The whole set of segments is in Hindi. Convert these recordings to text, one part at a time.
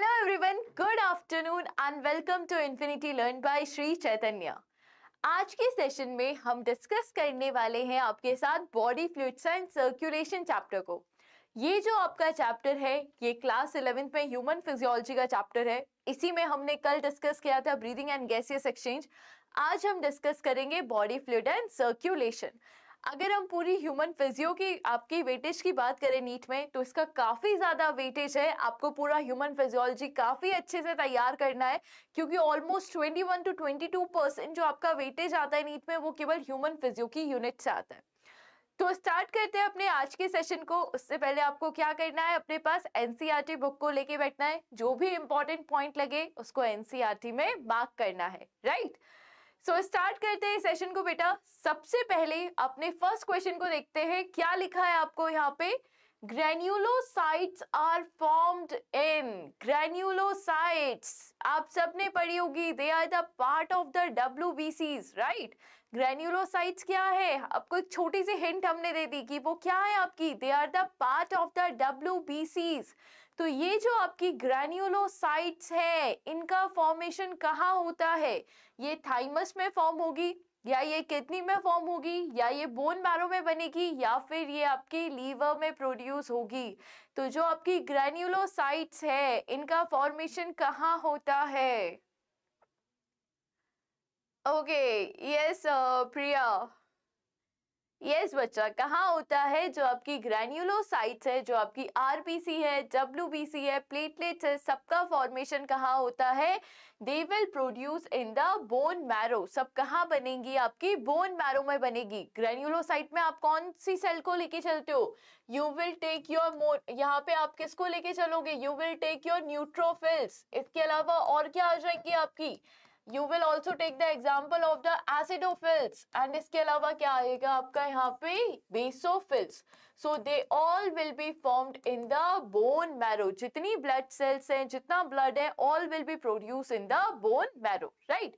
Hello everyone good afternoon and welcome to Infinity learn by Shri Chaitanya आज के सेशन में हम डिस्कस करने वाले हैं आपके साथ body fluids and circulation chapter को ये जो आपका चैप्टर है ये क्लास इलेवेंथ में ह्यूमन फिजियोलॉजी का चैप्टर है इसी में हमने कल डिस्कस किया था ब्रीदिंग एंड गैसियस एक्सचेंज आज हम डिस्कस करेंगे बॉडी फ्लूड एंड सर्क्यूलेशन अगर हम पूरी ह्यूमन फिजियो की आपकी वेटेज की बात करें नीट में तो इसका काफ़ी ज़्यादा वेटेज है आपको पूरा ह्यूमन फिजियोलॉजी काफ़ी अच्छे से तैयार करना है क्योंकि ऑलमोस्ट 21 टू 22 परसेंट जो आपका वेटेज आता है नीट में वो केवल ह्यूमन फिजियो की यूनिट से आता है तो स्टार्ट करते हैं अपने आज के सेशन को उससे पहले आपको क्या करना है अपने पास एनसीईआरटी बुक e को लेके बैठना है जो भी इंपॉर्टेंट पॉइंट लगे उसको एनसीईआरटी e में मार्क करना है right right? So so, start करते हैं सेशन को बेटा सबसे पहले अपने फर्स्ट क्वेश्चन को देखते हैं क्या लिखा है आपको यहाँ पे granulocytes are formed in granulocytes आप सबने पढ़ी होगी they are the part of the W B Cs right granulocytes क्या है आपको एक छोटी सी हिंट हमने दे दी कि वो क्या है आपकी they are the part of the W B Cs तो ये जो आपकी ग्रैन्यूलोसाइट्स है इनका फॉर्मेशन कहाँ होता है ये थाइमस में फॉर्म होगी या ये किडनी में फॉर्म होगी या ये बोन मैरो में बनेगी या फिर ये आपकी लीवर में प्रोड्यूस होगी तो जो आपकी ग्रैन्यूलोसाइट्स है इनका फॉर्मेशन कहाँ होता है okay yes uh, Priya yes yes, बच्चा कहाँ होता है जो आपकी ग्रैन्यूलोसाइट्स है जो आपकी आरबीसी है डब्ल्यूबीसी है प्लेटलेट्स है सबका फॉर्मेशन कहाँ होता है they will produce in the bone marrow सब कहाँ बनेगी आपकी बोन मैरो में बनेगी ग्रैन्यूलोसाइट में आप कौन सी सेल को लेके चलते हो यू विल टेक योर मो यहाँ पे आप किसको लेके चलोगे you will take your neutrophils इसके अलावा और क्या आ जाएगी आपकी you will also take the example of the acidophils and इसके अलावा क्या आएगा आपका यहाँ पे basophils so they all will be formed in the bone marrow जितनी ब्लड सेल्स हैं जितना ब्लड है all will be produce in the bone marrow right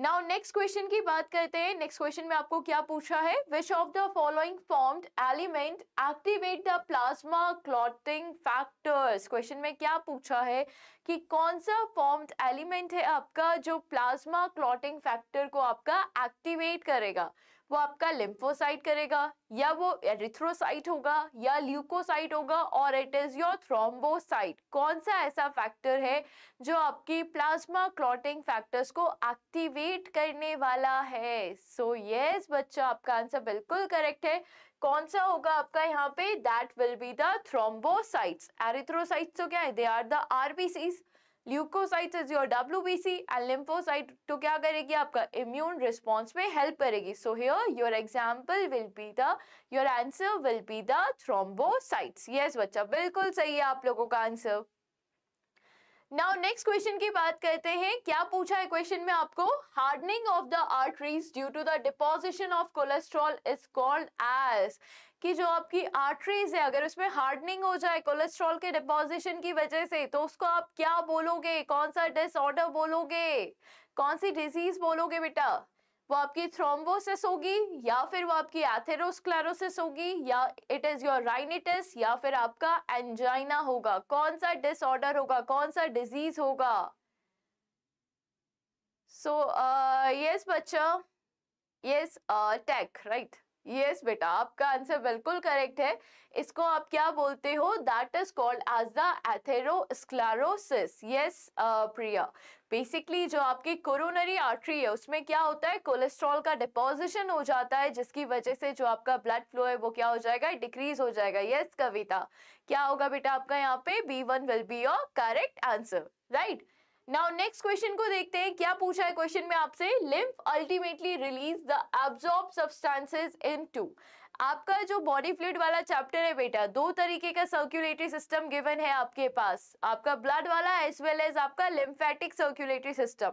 now next question की बात करते हैं नेक्स्ट क्वेश्चन में आपको क्या पूछा है which of the following formed element activate the plasma clotting factors question में क्या पूछा है कि कौन सा फॉर्म्ड एलिमेंट है आपका जो प्लाज्मा क्लॉटिंग फैक्टर को आपका एक्टिवेट करेगा वो आपका लिम्फोसाइट करेगा या वो एरिथ्रोसाइट होगा या ल्यूकोसाइट होगा और इट इज योर थ्रोम्बोसाइट कौन सा ऐसा फैक्टर है जो आपकी प्लाज्मा क्लॉटिंग फैक्टर्स को एक्टिवेट करने वाला है सो so, यस yes, बच्चा आपका आंसर बिल्कुल करेक्ट है कौन सा होगा आपका यहाँ पे that will be the thrombocytes erythrocytes तो क्या है they are the RBCs leucocytes is your C and lymphocyte तो क्या करेगी आपका इम्यून रिस्पॉन्स में हेल्प करेगी so here your example will be the your answer will be the thrombocytes yes बच्चा बिल्कुल सही है आप लोगों का आंसर नाउ नेक्स्ट क्वेश्चन की बात करते हैं क्या पूछा है क्वेश्चन में आपको hardening of the arteries due to the deposition of cholesterol is called as कि जो आपकी आर्टरीज है अगर उसमें हार्डनिंग हो जाए कोलेस्ट्रॉल के डिपोजिशन की वजह से तो उसको आप क्या बोलोगे कौन सा डिसऑर्डर बोलोगे कौन सी डिजीज बोलोगे बेटा वो आपकी थ्रोम्बोसिस होगी या फिर वो आपकी एथेरोस्क्लेरोसिस होगी या इट इज योर राइनिटिस या फिर आपका एंजाइना होगा कौन सा डिसऑर्डर होगा कौन सा डिजीज होगा सो यस uh, बच्चा यस टेक राइट यस बेटा आपका आंसर बिल्कुल करेक्ट है इसको आप क्या बोलते हो that is called as the atherosclerosis yes Priya basically जो आपकी कोरोनरी आर्टरी है उसमें क्या होता है कोलेस्ट्रॉल का डिपोजिशन हो जाता है जिसकी वजह से जो आपका ब्लड फ्लो है वो क्या हो जाएगा डिक्रीज हो जाएगा यस yes, कविता क्या होगा बेटा आपका यहाँ पे b one will be your correct answer right now next question को देखते हैं क्या पूछा है क्वेश्चन में आपसे lymph ultimately release the absorb substances into आपका जो बॉडी फ्लूड वाला चैप्टर है बेटा दो तरीके का सर्कुलेटरी सिस्टम गिवन है आपके पास आपका ब्लड वाला एज वेल एज आपका लिम्फेटिक सर्कुलेटरी सिस्टम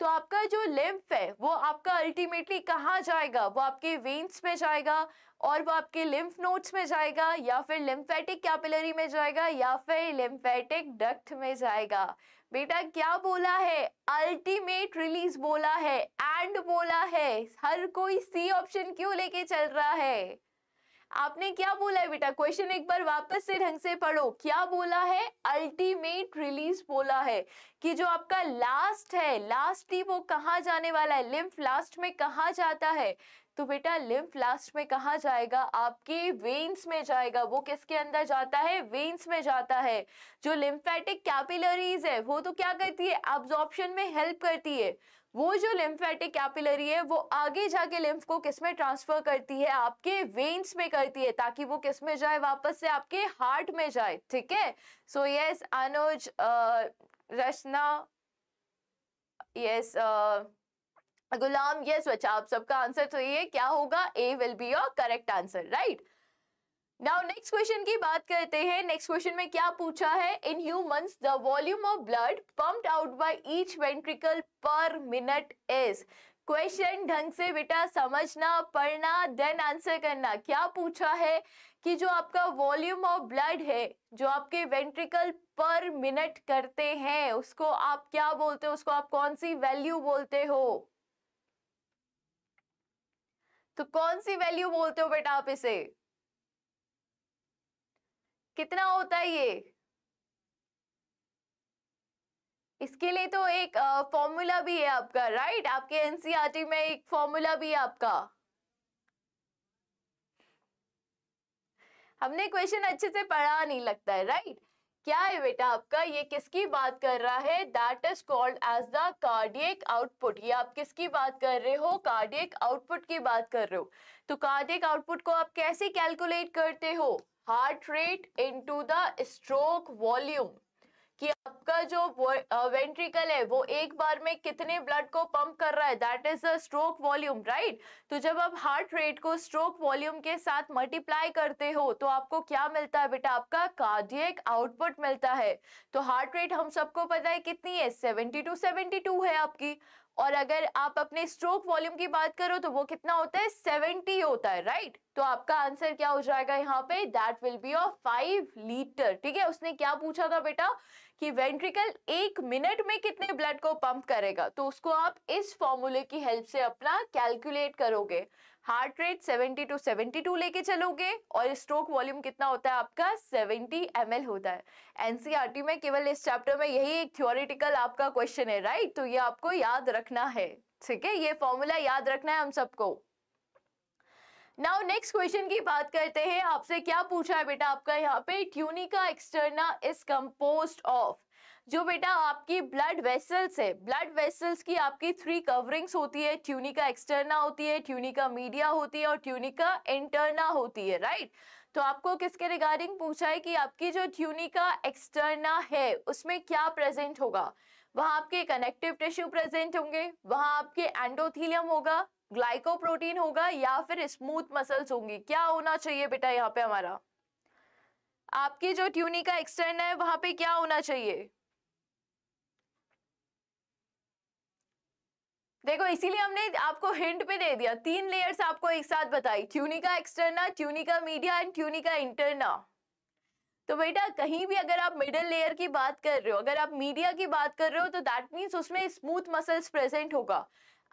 तो आपका जो लिम्फ है वो आपका अल्टीमेटली कहाँ जाएगा वो आपके वेन्स में जाएगा और वो आपके लिम्फ नोड्स में जाएगा या फिर लिम्फेटिक कैपिलरी में जाएगा या फिर लिम्फेटिक डक्ट में जाएगा बेटा क्या बोला है अल्टीमेट रिलीज बोला है एंड बोला है हर कोई सी ऑप्शन क्यों लेके चल रहा है आपने क्या बोला है बेटा क्वेश्चन एक बार वापस से ढंग से पढ़ो क्या बोला है अल्टीमेट रिलीज बोला है कि जो आपका लास्ट है लास्ट ही वो कहा जाने वाला है लिम्फ लास्ट में कहा जाता है तो बेटा लिम्फ लास्ट में कहा जाएगा आपके वेन्स में जाएगा वो किसके अंदर जाता है वेन्स में जाता है जो लिम्फेटिक कैपिलरीज है वो तो क्या करती है एब्जॉर्प्शन में हेल्प करती है वो जो लिम्फेटिक कैपिलरी है वो आगे जाके लिम्फ को किसमें ट्रांसफर करती है आपके वेन्स में करती है ताकि वो किस में जाए वापस से आपके हार्ट में जाए ठीक है so yes Anuj Rachna yes uh, Ghulam yes बच्चा आप सबका आंसर तो ये क्या होगा a will be your correct answer right now next question की बात करते हैं नेक्स्ट क्वेश्चन में क्या पूछा है in humans the volume of blood pumped out by each ventricle per minute is question ढंग से बेटा समझना पढ़ना देन आंसर करना क्या पूछा है कि जो आपका वॉल्यूम ऑफ ब्लड है जो आपके वेंट्रिकल पर मिनट करते हैं उसको आप क्या बोलते हो उसको आप कौन सी वैल्यू बोलते हो तो कौन सी वैल्यू बोलते हो बेटा आप इसे कितना होता है ये इसके लिए तो एक फॉर्मूला भी है आपका राइट आपके एनसीआरटी e में एक फॉर्मूला भी है आपका हमने क्वेश्चन अच्छे से पढ़ा नहीं लगता है राइट क्या है बेटा आपका ये किसकी बात कर रहा है that is called as the cardiac output ये आप किसकी बात कर रहे हो कार्डियक आउटपुट की बात कर रहे हो तो कार्डियक आउटपुट को आप कैसे कैलकुलेट करते हो heart rate into the stroke volume कि आपका जो वेंट्रिकल है वो एक बार में कितने ब्लड को पंप कर रहा है that is the stroke volume right तो जब आप हार्ट रेट को स्ट्रोक वॉल्यूम के साथ मल्टीप्लाई करते हो तो आपको क्या मिलता है बेटा आपका कार्डियक आउटपुट मिलता है तो हार्ट रेट हम सबको पता है कितनी है सेवेंटी टू सेवेंटी टू है आपकी और अगर आप अपने स्ट्रोक वॉल्यूम की बात करो तो वो कितना होता है सेवेंटी होता है राइट तो आपका आंसर क्या हो जाएगा यहाँ पे that will be of five litre ठीक है उसने क्या पूछा था बेटा कि वेंट्रिकल एक मिनट में कितने ब्लड को पंप करेगा तो उसको आप इस फॉर्मूले की हेल्प से अपना कैलकुलेट करोगे हार्ट रेट 70 टू 72 लेके चलोगे और स्ट्रोक वॉल्यूम कितना होता है आपका 70 एम होता है एनसीईआरटी e में केवल इस चैप्टर में यही एक थियोरिटिकल आपका क्वेश्चन है राइट तो ये आपको याद रखना है ठीक है ये फॉर्मूला याद रखना है हम सबको नाउ नेक्स्ट क्वेश्चन की बात करते हैं आपसे क्या पूछा है बेटा आपका यहाँ पे tunica externa is compose of जो बेटा आपकी ब्लड वेसल्स है ब्लड वेसल्स की आपकी थ्री कवरिंग्स होती है ट्यूनिका एक्सटर्ना होती है ट्यूनिका मीडिया होती है और ट्यूनिका इंटरना होती है राइट तो आपको किसके रिगार्डिंग पूछा है कि आपकी जो ट्यूनिका एक्सटर्ना है उसमें क्या प्रेजेंट होगा वहां आपके कनेक्टिव टिश्यू प्रेजेंट होंगे वहां आपके एंडोथीलियम होगा ग्लाइकोप्रोटीन होगा या फिर स्मूथ मसल्स होंगे क्या होना चाहिए बेटा यहाँ पे हमारा आपकी जो ट्यूनी का एक्सटेंड है वहां पे क्या होना चाहिए देखो इसीलिए हमने आपको हिंट पे दे दिया तीन लेयर्स आपको एक साथ बताई tunica externa tunica media and tunica interna तो बेटा कहीं भी अगर आप मिडिल लेयर की बात कर रहे हो अगर आप मीडिया की बात कर रहे हो तो दैट मीन्स उसमें स्मूथ मसल्स प्रेजेंट होगा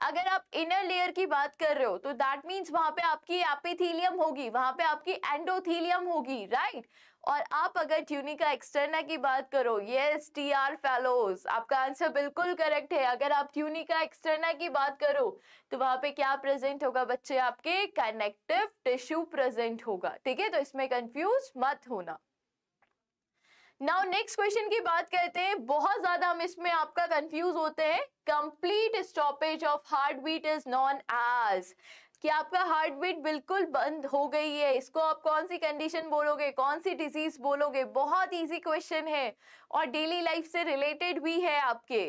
अगर आप इनर लेयर की बात कर रहे हो तो दैट मीन्स वहां पे आपकी एपिथीलियम होगी वहां पे आपकी एंडोथीलियम होगी राइट और आप अगर ट्यूनिका एक्सटर्ना की बात करो यस टी आर फेलोज आपका आंसर बिल्कुल करेक्ट है अगर आप ट्यूनिका एक्सटर्ना की बात करो तो वहां पे क्या प्रेजेंट होगा बच्चे आपके कनेक्टिव टिश्यू प्रेजेंट होगा ठीक है तो इसमें कंफ्यूज मत होना नाउ नेक्स्ट क्वेश्चन की बात करते हैं बहुत ज्यादा हम इसमें आपका कंफ्यूज होते हैं complete stoppage of heart beat is known as कि आपका हार्ट बीट बिल्कुल बंद हो गई है इसको आप कौन सी कंडीशन बोलोगे कौन सी डिजीज बोलोगे बहुत इजी क्वेश्चन है और डेली लाइफ से रिलेटेड भी है आपके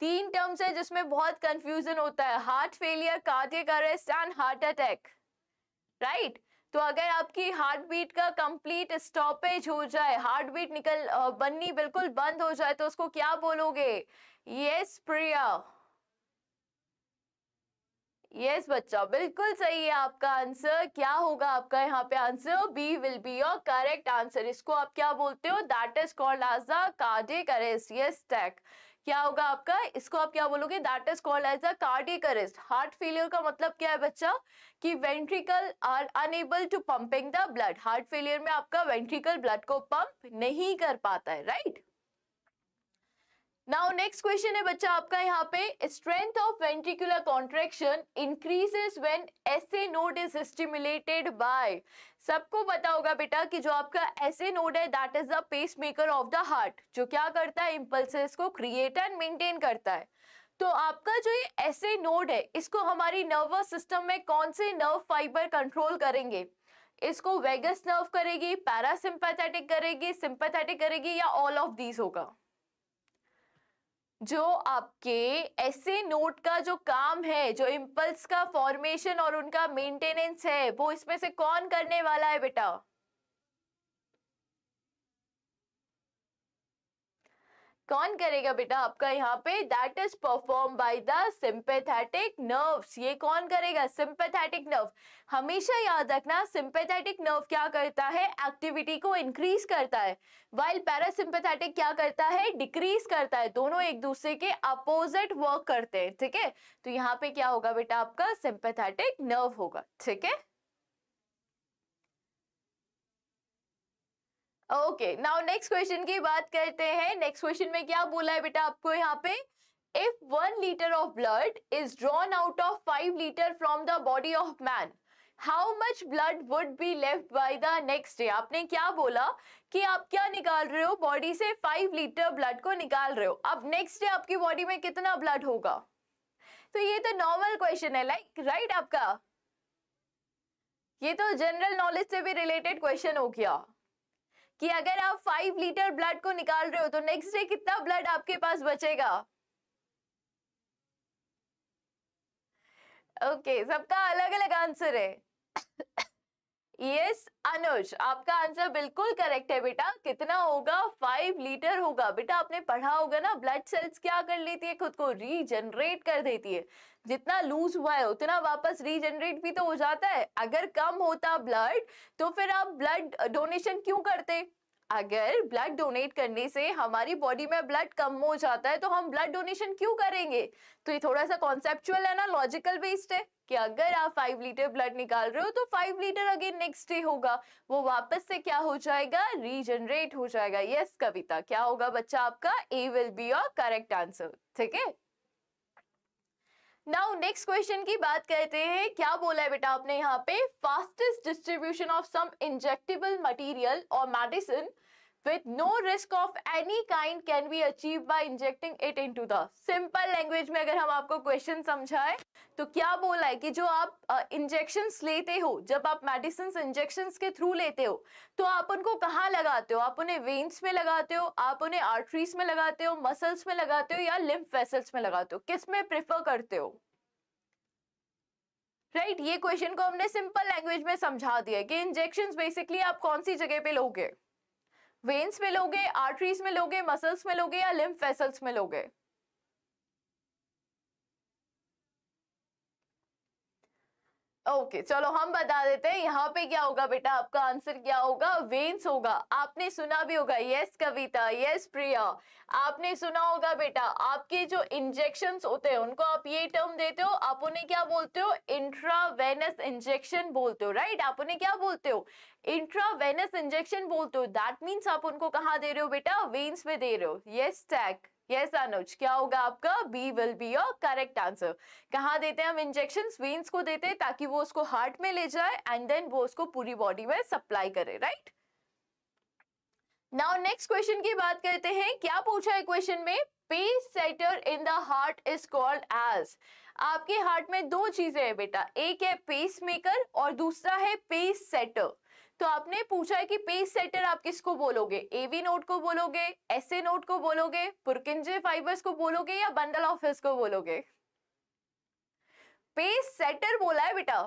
तीन टर्म्स है जिसमें बहुत कंफ्यूजन होता है heart failure cardiac arrest and heart attack right right? तो अगर आपकी हार्ट बीट का कंप्लीट स्टॉपेज हो जाए हार्ट बीट निकल बननी बिल्कुल बंद हो जाए तो उसको क्या बोलोगे यस प्रिया यस yes, बच्चा बिल्कुल सही है आपका आंसर क्या होगा आपका यहाँ पे answer B will be your correct answer इसको आप क्या बोलते हो that is called as the cardiac arrest yes टैक क्या होगा आपका इसको आप क्या बोलोगे that is called as a cardiac arrest heart failure का मतलब क्या है बच्चा कि ventricle are unable to pumping the blood heart failure में आपका वेंट्रिकल ब्लड को पंप नहीं कर पाता है right right? Now next question है बच्चा आपका यहाँ पे strength of ventricular contraction increases when SA node is stimulated by सबको पता होगा बेटा कि जो आपका एसए नोड है that is the pacemaker of the heart जो क्या करता है इम्पल्स को क्रिएट एंड मेंटेन करता है तो आपका जो ये ऐसे नोड है इसको हमारी नर्वस सिस्टम में कौन से नर्व फाइबर कंट्रोल करेंगे इसको वेगस नर्व करेगी पैरासिम्पैथेटिक करेगी सिंपैथेटिक करेगी या ऑल ऑफ दीज होगा जो आपके ऐसे नोट का जो काम है जो इम्पल्स का फॉर्मेशन और उनका मेंटेनेंस है वो इसमें से कौन करने वाला है बेटा कौन करेगा बेटा आपका यहाँ पे that is perform by the sympathetic nerves ये कौन करेगा सिंपेथेटिक नर्व हमेशा याद रखना सिंपेथेटिक नर्व क्या करता है एक्टिविटी को इंक्रीज करता है वाइल पैरासिंपेथेटिक क्या करता है डिक्रीज करता है दोनों एक दूसरे के अपोजिट वर्क करते हैं ठीक है तो यहाँ पे क्या होगा बेटा आपका सिंपेथेटिक नर्व होगा ठीक है ओके नाउ नेक्स्ट क्वेश्चन की बात करते हैं नेक्स्ट क्वेश्चन में क्या बोला है बेटा आपको यहाँ पे if one litre of blood is drawn out of five litre from the body of man how much blood would be left by the next day आपने क्या बोला कि आप क्या निकाल रहे हो बॉडी से फाइव लीटर ब्लड को निकाल रहे हो अब नेक्स्ट डे आपकी बॉडी में कितना ब्लड होगा तो ये तो नॉर्मल क्वेश्चन है लाइक like, राइट right आपका ये तो जनरल नॉलेज से भी रिलेटेड क्वेश्चन हो गया कि अगर आप फाइव लीटर ब्लड को निकाल रहे हो तो नेक्स्ट डे कितना ब्लड आपके पास बचेगा ओके okay, सबका अलग अलग आंसर है यस yes, अनुज आपका आंसर बिल्कुल करेक्ट है बेटा कितना होगा फाइव लीटर होगा बेटा आपने पढ़ा होगा ना ब्लड सेल्स क्या कर लेती है खुद को रीजनरेट कर देती है जितना लूज हुआ है उतना वापस रीजनरेट भी तो हो जाता है अगर कम होता ब्लड तो फिर आप ब्लड डोनेशन क्यों करते अगर ब्लड डोनेट करने से हमारी बॉडी में ब्लड कम हो जाता है तो हम ब्लड डोनेशन क्यों करेंगे तो ये थोड़ा सा कॉन्सेप्चुअल है ना लॉजिकल बेस्ड है कि अगर आप फाइव लीटर ब्लड निकाल रहे हो तो five litre again next day होगा वो वापस से क्या हो जाएगा रीजनरेट हो जाएगा यस yes, कविता क्या होगा बच्चा आपका A will be your correct answer ठीक है नाउ नेक्स्ट क्वेश्चन की बात करते हैं क्या बोला है बेटा आपने यहाँ पे fastest distribution of some injectable material और medicine with no risk of any kind can be achieved by injecting it into the simple language में अगर हम आपको question समझाए तो क्या बोला है कि जो आप uh, injections लेते हो जब आप medicines injections के through लेते हो तो आप उनको कहाँ लगाते हो आप उन्हें veins में लगाते हो आप उन्हें arteries में लगाते हो muscles में लगाते हो या lymph vessels में लगाते हो किस में prefer करते हो राइट right, ये क्वेश्चन को हमने सिंपल लैंग्वेज में समझा दिया कि इंजेक्शंस बेसिकली आप कौन सी जगह पे लोगे वेन्स में लोगे आर्टरीज में लोगे मसल्स में लोगे या लिम्फ वेसल्स में लोगे ओके okay, चलो हम बता देते हैं यहाँ पे क्या होगा बेटा आपका आंसर क्या होगा वेन्स होगा आपने सुना भी होगा यस कविता यस प्रिया आपने सुना होगा बेटा आपके जो इंजेक्शन होते हैं उनको आप ये टर्म देते हो आप उन्हें क्या बोलते हो इंट्रावेनस इंजेक्शन बोलते हो राइट आप उन्हें क्या बोलते हो इंट्रावेनस इंजेक्शन बोलते हो दैट मीन्स आप उनको कहा दे रहे हो बेटा वेन्स में दे रहे हो यस टैक यस अनुज क्या होगा आपका B will be your correct answer कहाँ देते हैं हम इंजेक्शन वेन्स को देते हैं ताकि वो उसको हार्ट में ले जाए एंड देन वो उसको पूरी बॉडी में सप्लाई करे राइट नाउ नेक्स्ट क्वेश्चन की बात करते हैं क्या पूछा है क्वेश्चन में pacesetter in the heart is called as आपके हार्ट में दो चीजें हैं बेटा एक है पेस मेकर और दूसरा है पेस सेटर तो आपने पूछा है कि पेज सेटर आप किसको बोलोगे एवी नोट को बोलोगे एसए नोट को बोलोगे पुरकिंजे फाइबर्स को बोलोगे या बंडल ऑफिस को बोलोगे पेज सेटर बोला है बेटा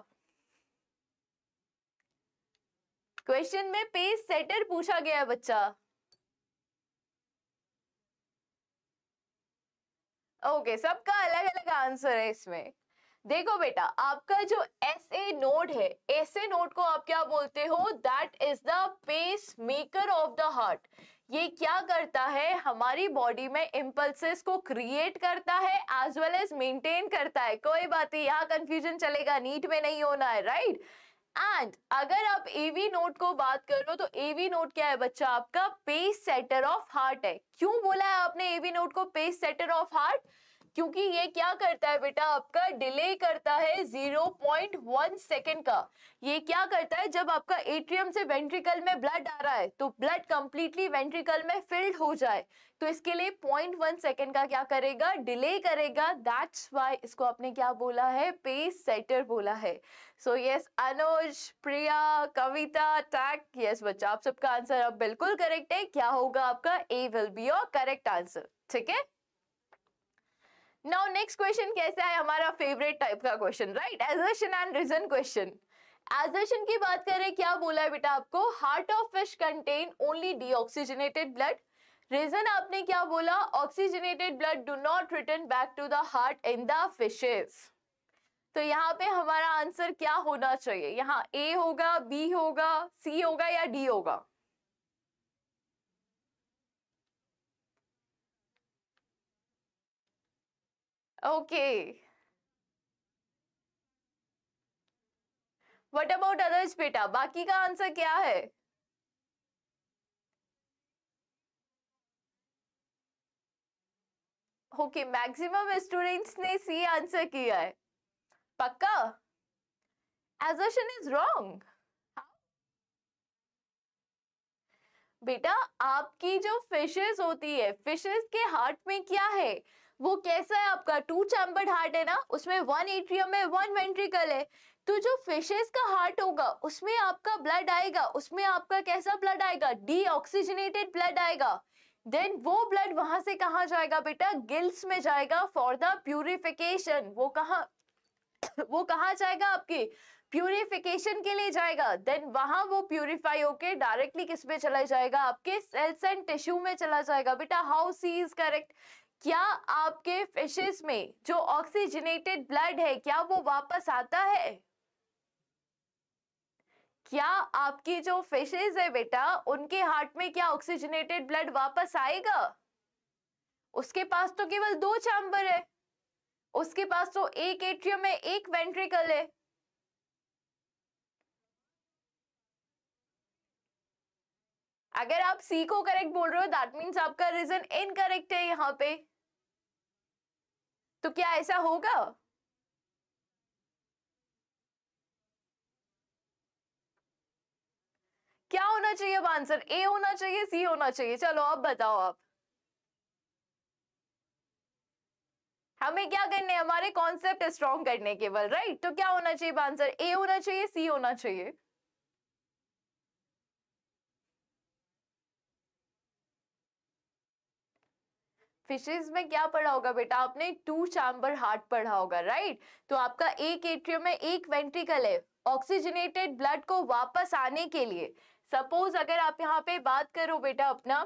क्वेश्चन में पेज सेटर पूछा गया है बच्चा ओके okay, सबका अलग अलग आंसर है इसमें देखो बेटा आपका जो एस ए नोड है एस ए नोड को आप क्या बोलते हो that is the pacemaker of the heart ये क्या करता है हमारी बॉडी में इम्पल्सिस को क्रिएट करता है एज वेल एज मेंटेन करता है कोई बात नहीं यहाँ कंफ्यूजन चलेगा नीट में नहीं होना है राइट एंड अगर आप एवी नोट को बात करो तो एवी नोट क्या है बच्चा आपका पेस सेटर ऑफ हार्ट है क्यों बोला है आपने एवी नोट को पेस सेटर ऑफ हार्ट क्योंकि ये क्या करता है बेटा आपका डिले करता है 0.1 सेकेंड का ये क्या करता है जब आपका एट्रियम से वेंट्रिकल में ब्लड आ रहा है तो ब्लड कंप्लीटली वेंट्रिकल में फिल्ड हो जाए तो इसके लिए 0.1 सेकेंड का क्या करेगा डिले करेगा दैट्स वाई इसको आपने क्या बोला है पेस सेटर बोला है सो यस अनुज प्रिया कविता टैक यस बच्चा आप सबका आंसर अब बिल्कुल करेक्ट है क्या होगा आपका A will be your correct answer ठीक है नाउ नेक्स्ट क्वेश्चन कैसा है हमारा फेवरेट टाइप का question right assertion and reason question assertion की बात करें क्या बोला है बेटा आपको heart of fish contain only deoxygenated blood reason आपने क्या बोला oxygenated blood do not return back to the heart in the fishes तो यहाँ पे हमारा आंसर क्या होना चाहिए यहाँ ए होगा बी होगा सी होगा या डी होगा Okay. वट अबाउट अदर्स बेटा बाकी का आंसर क्या है ओके मैक्सिमम स्टूडेंट्स ने सी आंसर किया है पक्का एजर्शन इज रॉन्ग बेटा आपकी जो फिशेस होती है फिशेस के हार्ट में क्या है वो कैसा है आपका टू चैम्बर्ड हार्ट है ना उसमें वन एट्रियम है वन वेंट्रिकल है तो जो फिशेस का हार्ट होगा उसमें आपका ब्लड आएगा उसमें आपका कैसा ब्लड आएगा डीऑक्सीजनेटेड ब्लड आएगा देन वो ब्लड वहां से कहा जाएगा बेटा गिल्स में जाएगा फॉर द प्यूरिफिकेशन वो कहा वो कहा जाएगा आपके प्यूरिफिकेशन के लिए जाएगा देन वहां वो प्यूरिफाई होके डायरेक्टली किस में चला जाएगा आपके सेल्स एंड टिश्यू में चला जाएगा बेटा हाउ सी इज करेक्ट क्या आपके फिशेस में जो ऑक्सीजनेटेड ब्लड है क्या वो वापस आता है क्या आपकी जो फिशेस है बेटा उनके हार्ट में क्या ऑक्सीजनेटेड ब्लड वापस आएगा उसके पास तो केवल दो चैम्बर है उसके पास तो एक एट्रियम है एक वेंट्रिकल है अगर आप सी को करेक्ट बोल रहे हो दैट मीन्स आपका रीजन इनकरेक्ट है यहाँ पे तो क्या ऐसा होगा क्या होना चाहिए अब आंसर ए होना चाहिए सी होना चाहिए चलो अब बताओ आप हमें क्या करने हमारे कॉन्सेप्ट स्ट्रॉन्ग करने केवल राइट तो क्या होना चाहिए आंसर ए होना चाहिए सी होना चाहिए फिशेज में क्या पढ़ा होगा बेटा आपने टू चैम्बर हार्ट पढ़ा होगा राइट तो आपका एक एट्रियम में एक वेंट्रिकल है ऑक्सीजनेटेड ब्लड को वापस आने के लिए सपोज अगर आप यहाँ पे बात करो बेटा अपना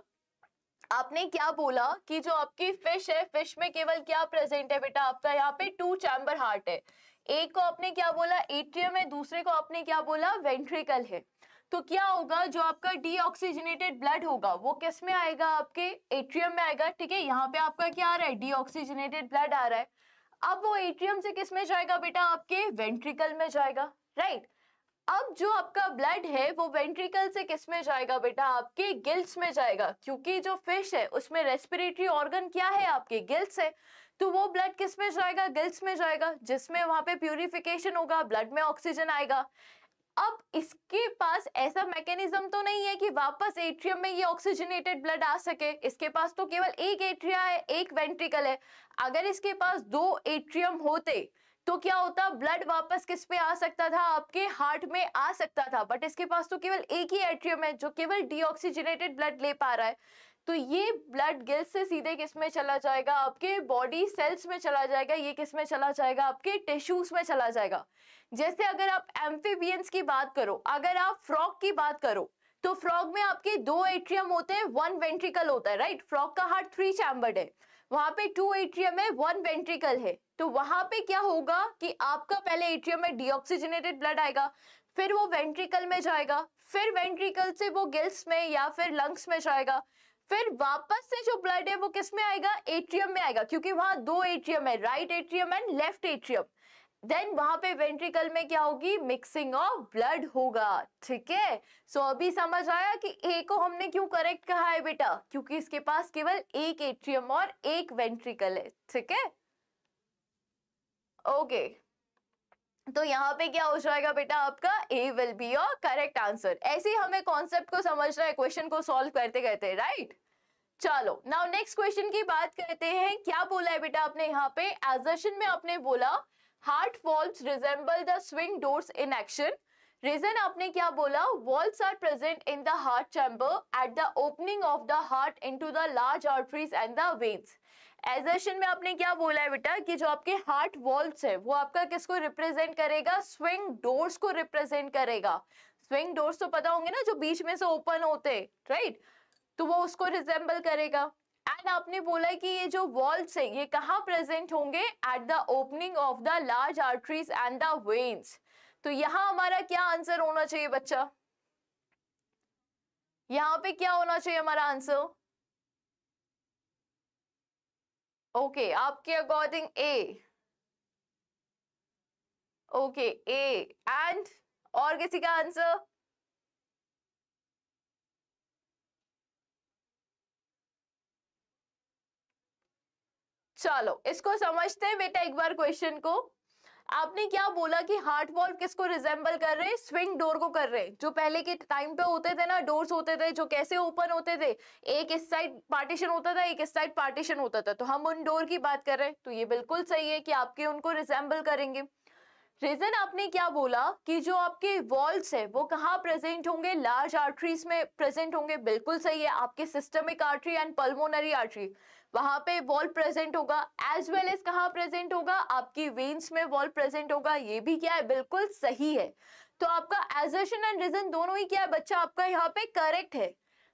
आपने क्या बोला कि जो आपकी फिश है फिश में केवल क्या प्रेजेंट है बेटा आपका यहाँ पे टू चैम्बर हार्ट है एक को आपने क्या बोला एट्रियम है दूसरे को आपने क्या बोला वेंट्रिकल है तो क्या होगा जो आपका डीऑक्सीजनेटेड ब्लड होगा वो किस में आएगा आपके एट्रियम में आएगा ठीक है यहाँ पे आपका क्या आ रहा है डीऑक्सीजनेटेड ब्लड आ रहा है अब वो एट्रियम से किस में जाएगा बेटा आपके वेंट्रिकल में जाएगा राइट अब जो आपका ब्लड है वो वेंट्रिकल से किस में जाएगा बेटा आपके गिल्स में जाएगा क्योंकि जो फिश है उसमें रेस्पिरेटरी ऑर्गन क्या है आपके गिल्स है तो वो ब्लड किस में जाएगा गिल्स में जाएगा जिसमें वहां पे प्यूरिफिकेशन होगा ब्लड में ऑक्सीजन आएगा अब इसके पास ऐसा मैकेनिज्म तो नहीं है कि वापस एट्रियम में ये ऑक्सीजनेटेड ब्लड आ सके इसके पास तो केवल एक एट्रिया है एक वेंट्रिकल है अगर इसके पास दो एट्रियम होते तो क्या होता ब्लड वापस किस पे आ सकता था आपके हार्ट में आ सकता था बट इसके पास तो केवल एक ही एट्रियम है जो केवल डीऑक्सीजनेटेड ब्लड ले पा रहा है तो ये ब्लड गिल्स से सीधे किस में चला जाएगा आपके बॉडी सेल्स में चला जाएगा ये किस में चला जाएगा आपके टिश्यूज में चला जाएगा जैसे अगर आप एम्फीबियंस की बात करो अगर आप फ्रॉग की बात करो तो फ्रॉग में आपके दो एट्रियम होते हैं वन वेंट्रिकल होता है राइट फ्रॉग का हार्ट थ्री चैम्बर्ड है वहां पे टू एट्रियम है वन वेंट्रिकल है तो वहां पे क्या होगा कि आपका पहले एट्रियम में डीऑक्सीजनेटेड ब्लड आएगा फिर वो वेंट्रिकल में जाएगा फिर वेंट्रिकल से वो गिल्स में या फिर लंग्स में जाएगा फिर वापस से जो ब्लड है वो किस में आएगा एट्रियम में आएगा क्योंकि वहां दो एट्रियम है right atrium and left atrium then वहां पे वेंट्रिकल में क्या होगी मिक्सिंग ऑफ ब्लड होगा ठीक है सो अभी समझ आया कि ए को हमने क्यों करेक्ट कहा है बेटा क्योंकि इसके पास केवल एक एट्रियम और एक वेंट्रिकल है ठीक है ओके तो यहाँ पे क्या हो जाएगा बेटा आपका A will be your correct answer ऐसे हमें कॉन्सेप्ट को समझना है क्वेश्चन को सॉल्व करते करते राइट चलो नाउ नेक्स्ट क्वेश्चन की बात करते हैं क्या बोला है बेटा आपने यहाँ पे एजर्शन में आपने बोला heart valve resemble the swing doors in action reason आपने क्या बोला valve are present in the heart chamber at the opening of the heart into the large arteries and the veins assertion में आपने क्या बोला है बेटा कि जो आपके हार्ट वॉल्व है वो आपका किसको रिप्रेजेंट करेगा स्विंग डोर्स को रिप्रेजेंट करेगा स्विंग डोर्स तो पता होंगे ना जो बीच में से ओपन होते राइट तो वो उसको रिजेंबल करेगा एंड आपने बोला है कि ये जो वॉल्व्स है ये कहाँ प्रेजेंट होंगे at the opening of the large arteries and the veins तो यहाँ हमारा क्या आंसर होना चाहिए बच्चा यहाँ पे क्या होना चाहिए हमारा आंसर ओके आपके according A okay A and और किसी का आंसर चलो इसको समझते हैं बेटा एक बार क्वेश्चन को आपने क्या बोला कि हार्ट वॉल्व किसको रिजेंबल कर रहे हैं स्विंग डोर को कर रहे हैं जो पहले के टाइम पे होते थे ना डोर्स होते थे जो कैसे ओपन होते थे एक इस साइड पार्टीशन होता था एक इस साइड पार्टीशन होता था तो हम उन डोर की बात कर रहे हैं तो ये बिल्कुल सही है कि आपके उनको रिजेंबल करेंगे रीजन आपने क्या बोला कि जो आपके वॉल्व्स है वो कहाँ प्रेजेंट होंगे लार्ज आर्टरीज में प्रेजेंट होंगे बिल्कुल सही है आपके systemic artery and pulmonary artery वहां पे वॉल प्रेजेंट होगा एज वेल एज कहा प्रेजेंट होगा आपकी वेन्स में वॉल प्रेजेंट होगा ये भी क्या है बिल्कुल सही है तो आपका एजर्शन एंड रीजन दोनों ही क्या है बच्चा आपका यहाँ पे करेक्ट है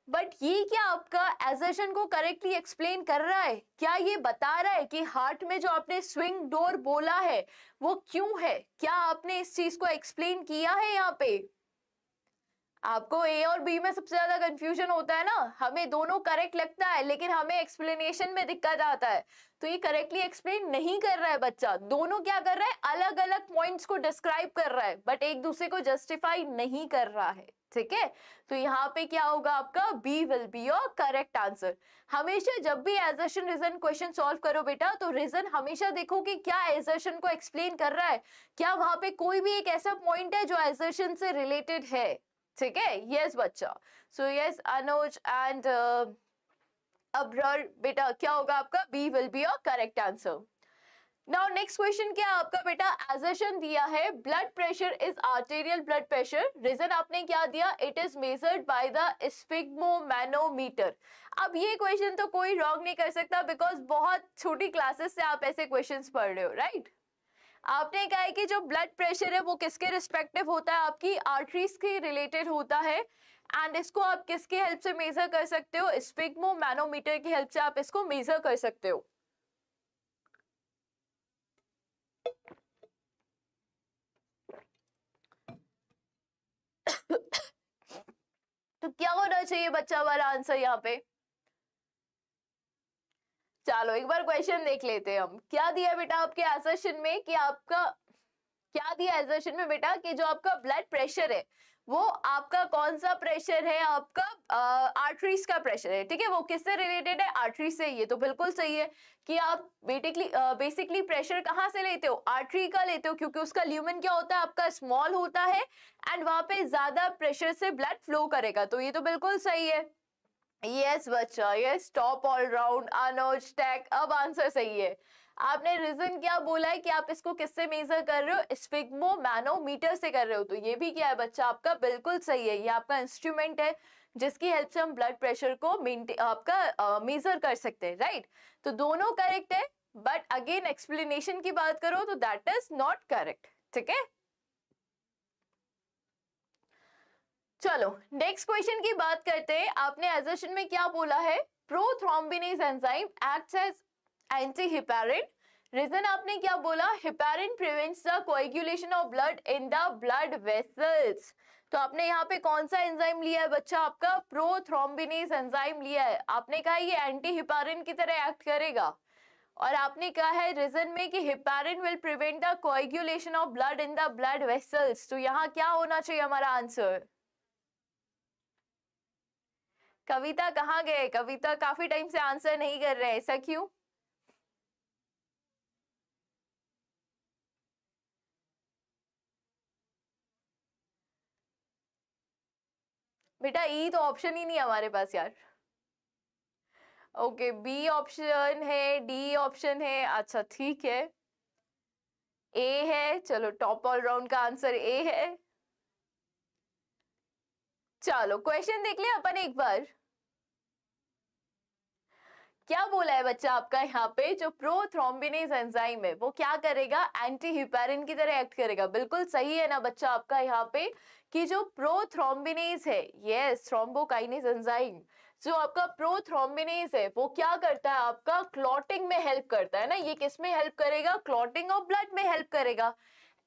बट ये क्या आपका एजर्शन को करेक्टली एक्सप्लेन कर रहा है क्या ये बता रहा है कि हार्ट में जो आपने स्विंग डोर बोला है वो क्यों है क्या आपने इस चीज को एक्सप्लेन किया है यहाँ पे आपको ए और बी में सबसे ज्यादा कंफ्यूजन होता है ना हमें दोनों करेक्ट लगता है लेकिन हमें एक्सप्लेनेशन में दिक्कत आता है तो ये करेक्टली एक्सप्लेन नहीं कर रहा है बच्चा दोनों क्या कर रहा है अलग अलग पॉइंट्स को डिस्क्राइब कर रहा है बट एक दूसरे को जस्टिफाई नहीं कर रहा है ठीक है तो यहाँ पे क्या होगा आपका B will be your correct answer हमेशा जब भी एजर्शन रीजन क्वेश्चन सॉल्व करो बेटा तो रीजन हमेशा देखो कि क्या एजर्शन को एक्सप्लेन कर रहा है क्या वहां पे कोई भी एक ऐसा पॉइंट है जो एजर्शन से रिलेटेड है ठीक है यस बच्चा सो यस अनुज एंड अब्रर बेटा क्या होगा आपका B will be your correct answer now next question क्या आपका बेटा एजेशन दिया है blood pressure is arterial blood pressure reason आपने क्या दिया it is measured by the sphygmomanometer अब ये क्वेश्चन तो कोई रॉन्ग नहीं कर सकता बिकॉज बहुत छोटी क्लासेस से आप ऐसे क्वेश्चंस पढ़ रहे हो राइट right? आपने कहा है कि जो ब्लड प्रेशर है वो किसके रिस्पेक्टिव होता है आपकी आर्टरीज के रिलेटेड होता है एंड इसको आप किसके हेल्प से मेजर कर सकते हो स्पिग्मो मैनोमीटर की हेल्प से आप इसको मेजर कर सकते हो तो क्या होना चाहिए बच्चा वाला आंसर यहाँ पे चलो एक बार क्वेश्चन देख लेते हैं हम क्या दिया बेटा आपके एजर्शन में कि आपका क्या दिया एसर्शन में बेटा कि जो आपका ब्लड प्रेशर है वो आपका कौन सा प्रेशर है आपका आर्टरीज का प्रेशर है ठीक है वो किससे रिलेटेड है आर्टरी से ये तो बिल्कुल सही है कि आप बेटिकली बेसिकली प्रेशर कहाँ से लेते हो आर्टरी का लेते हो क्योंकि उसका ल्यूमन क्या होता है आपका स्मॉल होता है एंड वहां पे ज्यादा प्रेशर से ब्लड फ्लो करेगा तो ये तो बिल्कुल सही है यस बच्चा yes top all round Anuj टैक अब आंसर सही है आपने रीजन क्या बोला है कि आप इसको किससे मेजर कर रहे हो स्पिग्मो मैनोमीटर से कर रहे हो तो ये भी क्या है बच्चा आपका बिल्कुल सही है ये आपका इंस्ट्रूमेंट है जिसकी हेल्प से हम ब्लड प्रेशर को आपका मेजर कर सकते हैं राइट तो दोनों करेक्ट है बट अगेन एक्सप्लेनेशन की बात करो तो दैट इज नॉट करेक्ट ठीक है चलो नेक्स्ट क्वेश्चन की बात करते हैं आपने एजेशन में क्या बोला है prothrombinase enzyme acts as anti heparin reason आपने क्या बोला heparin prevents the coagulation of blood in the blood vessels तो आपने यहाँ पे कौन सा एंजाइम लिया है बच्चा आपका प्रोथ्रोम्बिनेज एंजाइम लिया है आपने कहा ये एंटी हिपेरिन की तरह एक्ट करेगा और आपने कहा है रीजन में कि heparin will prevent the coagulation of blood in the blood vessels तो यहाँ क्या होना चाहिए हमारा आंसर कविता कहाँ गए कविता काफी टाइम से आंसर नहीं कर रहे ऐसा क्यों बेटा ई e तो ऑप्शन ही नहीं हमारे पास यार ओके बी ऑप्शन है डी ऑप्शन है अच्छा ठीक है ए है चलो टॉप ऑल राउंड का आंसर ए है चलो क्वेश्चन देख लिया अपन एक बार क्या बोला है बच्चा आपका यहाँ पे जो प्रोथ्रोम्बिनेज एंजाइम है वो क्या करेगा एंटी हिपेरिन की तरह एक्ट करेगा बिल्कुल सही है ना बच्चा आपका यहाँ पे कि जो प्रोथ्रोम्बिनेज है यस थ्रोम्बोकाइनेज एंजाइम जो आपका प्रोथ्रोम्बिनेज है वो क्या करता है आपका क्लॉटिंग में हेल्प करता है ना ये किस में हेल्प करेगा क्लॉटिंग और ब्लड में हेल्प करेगा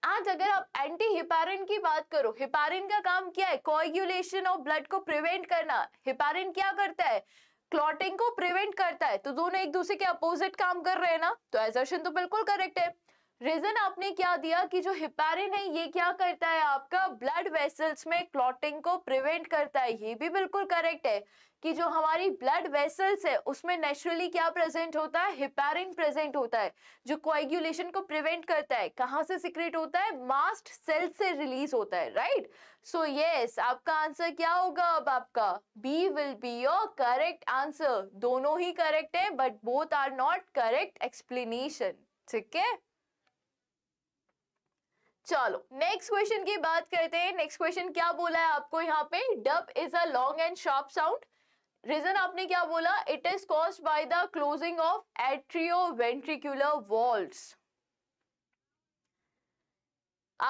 आज अगर आप एंटी हिपारिन की बात करो हिपारिन का काम क्या है कोएगुलेशन ऑफ ब्लड को प्रिवेंट करना हिपारिन क्या करता है क्लॉटिंग को प्रिवेंट करता है तो दोनों एक दूसरे के अपोजिट काम कर रहे हैं ना तो एजर्शन तो बिल्कुल करेक्ट है रीजन आपने क्या दिया कि जो हिपैरिन है ये क्या करता है आपका ब्लड वेसल्स में क्लॉटिंग को प्रिवेंट करता है ये भी बिल्कुल करेक्ट है कि जो हमारी ब्लड वेसल्स है उसमें नेचुरली क्या प्रेजेंट होता है हिपैरिन प्रेजेंट होता है जो कोएगुलेशन को प्रिवेंट करता है कहाँ से सिक्रेट होता है मास्ट सेल से रिलीज होता है राइट सो यस आपका आंसर क्या होगा अब आपका B will be your correct answer दोनों ही करेक्ट है but both are not correct explanation ठीक है चलो नेक्स्ट क्वेश्चन की बात करते हैं नेक्स्ट क्वेश्चन क्या बोला है आपको यहाँ पे dub is a long and sharp sound reason आपने क्या बोला it is cause by the closing of atrio ventricular valves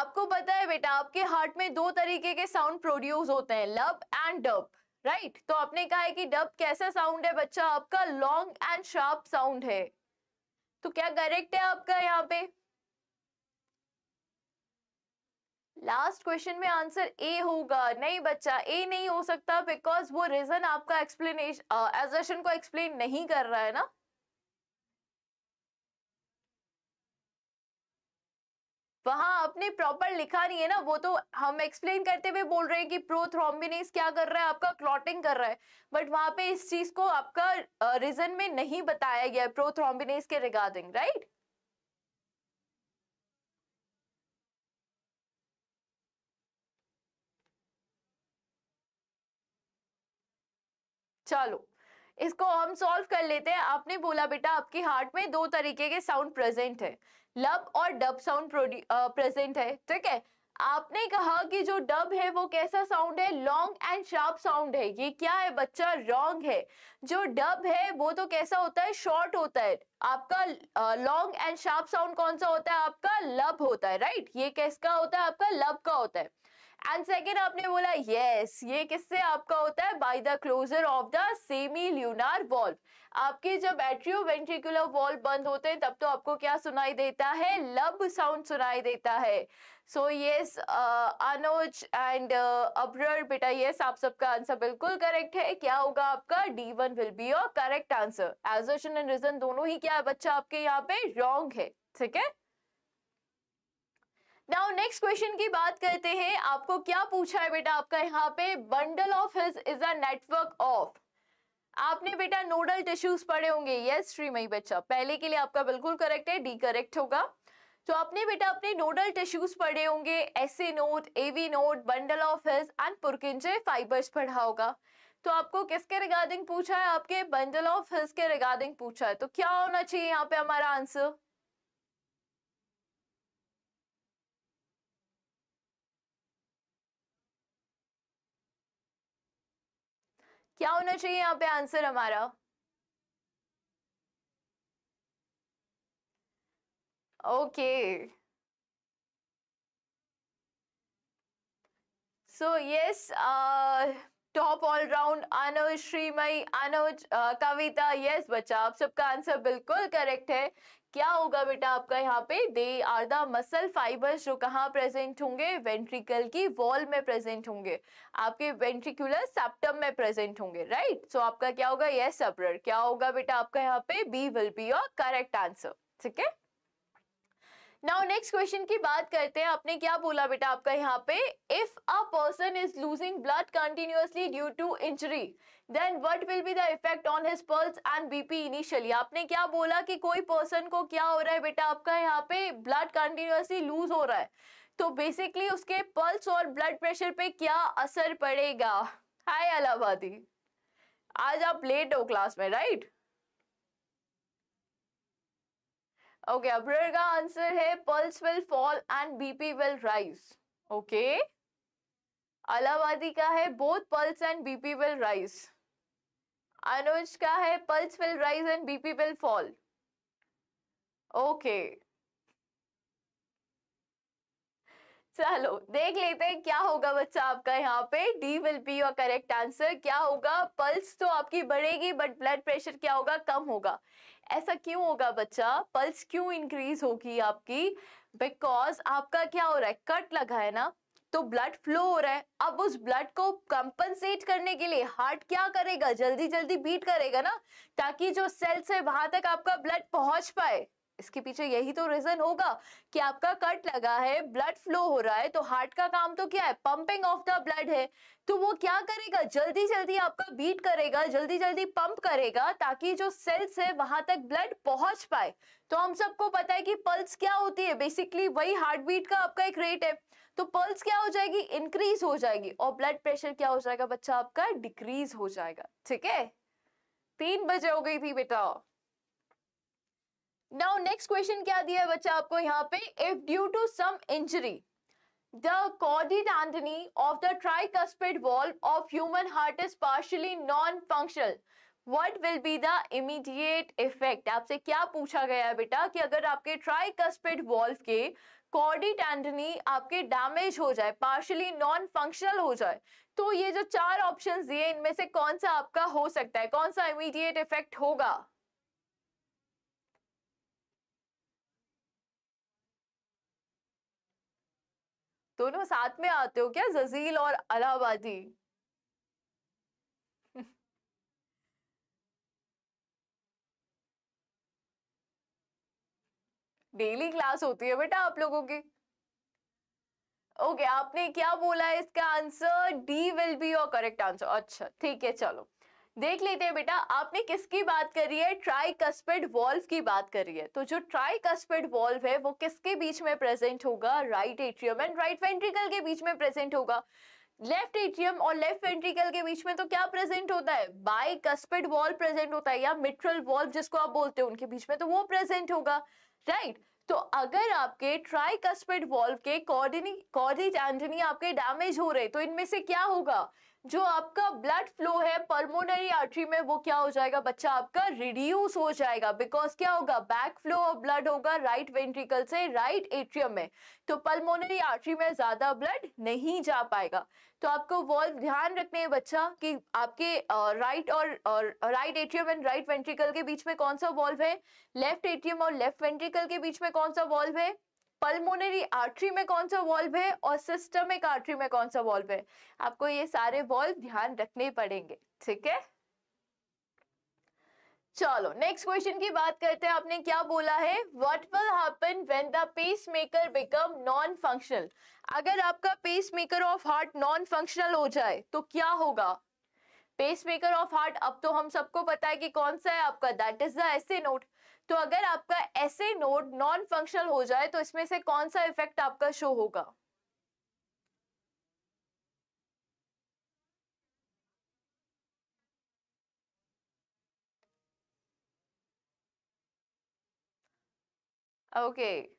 आपको पता है बेटा आपके हार्ट में दो तरीके के साउंड प्रोड्यूस होते हैं लब एंड डब राइट तो आपने कहा है कि डब कैसा साउंड है बच्चा आपका लॉन्ग एंड शार्प साउंड है तो क्या करेक्ट है आपका यहाँ पे लास्ट क्वेश्चन में आंसर ए होगा नहीं बच्चा ए नहीं हो सकता बिकॉज वो रीजन आपका एक्सप्लेनेशन एजर्शन को एक्सप्लेन नहीं कर रहा है ना वहां आपने प्रॉपर लिखा नहीं है ना वो तो हम एक्सप्लेन करते हुए बोल रहे हैं कि प्रोथ्रोम्बिनेस क्या कर रहा है आपका क्लॉटिंग कर रहा है बट वहां पे इस चीज को आपका रीजन में नहीं बताया गया है प्रोथ्रोम्बिनेस के रिगार्डिंग राइट चलो इसको हम सॉल्व कर लेते हैं आपने बोला बेटा आपकी हार्ट में दो तरीके के साउंड प्रेजेंट है लब और डब साउंड प्रेजेंट है ठीक है आपने कहा कि जो डब है वो कैसा साउंड है लॉन्ग एंड शार्प साउंड है ये क्या है बच्चा रॉन्ग है जो डब है वो तो कैसा होता है शॉर्ट होता है आपका लॉन्ग एंड शार्प साउंड कौन सा होता है आपका लब होता है राइट ये कैसा होता है आपका लब का होता है एंड सेकेंड आपने बोला यस yes, ये किससे आपका होता है by the closure of the semilunar valve आपके जब एट्रियो वेंट्रिकुलर वॉल्व बंद होते हैं तब तो आपको क्या सुनाई देता है लब साउंड सुनाई देता है सो यस अनोज एंड अब्रर बेटा यस आप सबका आंसर बिल्कुल करेक्ट है क्या होगा आपका D one will be your correct answer assertion and reason दोनों ही क्या है बच्चा आपके यहाँ पे रॉन्ग है ठीक है नाउ नेक्स्ट क्वेश्चन की बात करते हैं आपको क्या पूछा है बेटा आपका यहाँ पे bundle of His is a network of आपने बेटा नोडल टिश्यूज पढ़े होंगे यस श्रीमयी बच्चा पहले के लिए आपका बिल्कुल करेक्ट है डी करेक्ट होगा तो आपने बेटा अपने नोडल टिश्यूज पढ़े होंगे SA node AV node bundle of His and Purkinje fibres पढ़ा होगा तो आपको किसके रिगार्डिंग पूछा है आपके बंडल ऑफ हिज के रिगार्डिंग पूछा है तो क्या होना चाहिए यहाँ पे हमारा आंसर क्या होना चाहिए यहाँ पे आंसर हमारा okay so yes top all round Anuj Shrimayi Anuj Kavita yes बच्चा आप सबका आंसर बिल्कुल करेक्ट है क्या होगा बेटा आपका यहाँ पे they are the muscle fibres जो कहाँ प्रेजेंट होंगे वेंट्रिकल की वॉल में प्रेजेंट होंगे आपके वेंट्रिकुलर सेप्टम में प्रेजेंट होंगे राइट सो आपका क्या होगा यस yes, सब्रर क्या होगा बेटा आपका यहाँ पे B will be your correct answer ठीक है नाउ नेक्स्ट क्वेश्चन की बात करते हैं आपने क्या बोला बेटा आपका यहाँ पे if a person is losing blood continuously due to injury then what will be the effect on his pulse and BP initially आपने क्या बोला कि कोई पर्सन को क्या हो रहा है बेटा आपका यहाँ पे ब्लड कंटिन्यूअसली लूज हो रहा है तो बेसिकली उसके पल्स और ब्लड प्रेशर पे क्या असर पड़ेगा हाय अलाहाबादी आज आप लेट हो क्लास में राइट right? ओके okay, का आंसर है pulse will fall and BP will rise okay अलावादी का है both pulse and BP will rise Anuj का है pulse will rise and BP will fall okay चलो देख लेते हैं क्या होगा बच्चा आपका यहाँ पे D will be your correct answer क्या होगा पल्स तो आपकी बढ़ेगी बट ब्लड प्रेशर क्या होगा कम होगा ऐसा क्यों होगा बच्चा पल्स क्यों इंक्रीज होगी आपकी बिकॉज आपका क्या हो रहा है कट लगा है ना तो ब्लड फ्लो हो रहा है अब उस ब्लड को कंपनसेट करने के लिए हार्ट क्या करेगा जल्दी जल्दी बीट करेगा ना ताकि जो सेल से वहां तक आपका ब्लड पहुंच पाए इसके पीछे यही तो रीजन होगा कि आपका कट लगा है ब्लड फ्लो हो रहा है तो हार्ट का काम तो क्या है पंपिंग ऑफ द ब्लड है तो वो क्या करेगा जल्दी जल्दी आपका बीट करेगा जल्दी जल्दी पंप करेगा ताकि जो सेल्स है वहां तक ब्लड पहुंच पाए तो हम सबको पता है कि पल्स क्या होती है बेसिकली वही हार्ट बीट का आपका एक रेट है तो पल्स क्या हो जाएगी इंक्रीज हो जाएगी और ब्लड प्रेशर क्या हो जाएगा बच्चा आपका डिक्रीज हो जाएगा ठीक है तीन बजे हो गई थी बेटा नाउ नेक्स्ट क्वेश्चन क्या दिया है बच्चा आपको यहाँ पे if due to some injury The chordate antennæ of the tricuspid valve of human heart is partially non-functional. What will be the immediate effect? आपसे क्या पूछा गया है बेटा कि अगर आपके ट्राइकस्पिड वॉल्व के कॉर्डिट एंटनी आपके डैमेज हो जाए पार्शली नॉन फंक्शनल हो जाए तो ये जो चार ऑप्शंस दिए इनमें से कौन सा आपका हो सकता है कौन सा इमीडिएट इफेक्ट होगा दोनों साथ में आते हो क्या जजील और अलाहाबादी डेली क्लास होती है बेटा आप लोगों की ओके okay, आपने क्या बोला है इसका answer D will be your correct answer अच्छा ठीक है चलो देख लेते हैं बेटा आपने किसकी बात करी है ट्राई कस्पेड वॉल्व की बात करी है तो जो ट्राई कस्पेड वॉल्व है वो किसके बीच में प्रेजेंट होगा right atrium and right ventricle के बीच में प्रेजेंट होगा लेफ्ट एट्रियम और लेफ्ट वेंट्रिकल के बीच में तो क्या प्रेजेंट होता है बाई कस्पिड प्रेजेंट होता है या मिट्रल वॉल्व जिसको आप बोलते हो उनके बीच में तो वो प्रेजेंट होगा राइट right? तो अगर आपके ट्राई कस्पेड वॉल्व के कॉर्डिनी कॉर्डिट एंटनी आपके डैमेज हो रहे तो इनमें से क्या होगा जो आपका ब्लड फ्लो है पल्मोनरी आर्टरी में वो क्या हो जाएगा बच्चा आपका रिड्यूस हो जाएगा बिकॉज क्या होगा बैक फ्लो ऑफ ब्लड होगा राइट वेंट्रिकल से राइट एट्रियम में तो पल्मोनरी आर्टरी में ज्यादा ब्लड नहीं जा पाएगा तो आपको वॉल्व ध्यान रखने हैं बच्चा कि आपके राइट और, और right atrium and right ventricle के बीच में कौन सा वॉल्व है लेफ्ट एट्रियम और लेफ्ट वेंट्रिकल के बीच में कौन सा वॉल्व है पल्मोनरी आर्टरी में कौन सा वॉल्व है और सिस्टमिक आर्टरी में कौन सा वॉल्व है आपको ये सारे वॉल्व ध्यान रखने पड़ेंगे ठीक है चलो नेक्स्ट क्वेश्चन की बात करते हैं आपने क्या बोला है what will happen when the pacemaker become non functional अगर आपका pacemaker of heart non functional हो जाए तो क्या होगा पेस मेकर ऑफ हार्ट अब तो हम सबको पता है कि कौन सा है आपका that is the SA node तो अगर आपका ऐसे नोड नॉन फंक्शनल हो जाए तो इसमें से कौन सा इफेक्ट आपका शो होगा okay okay.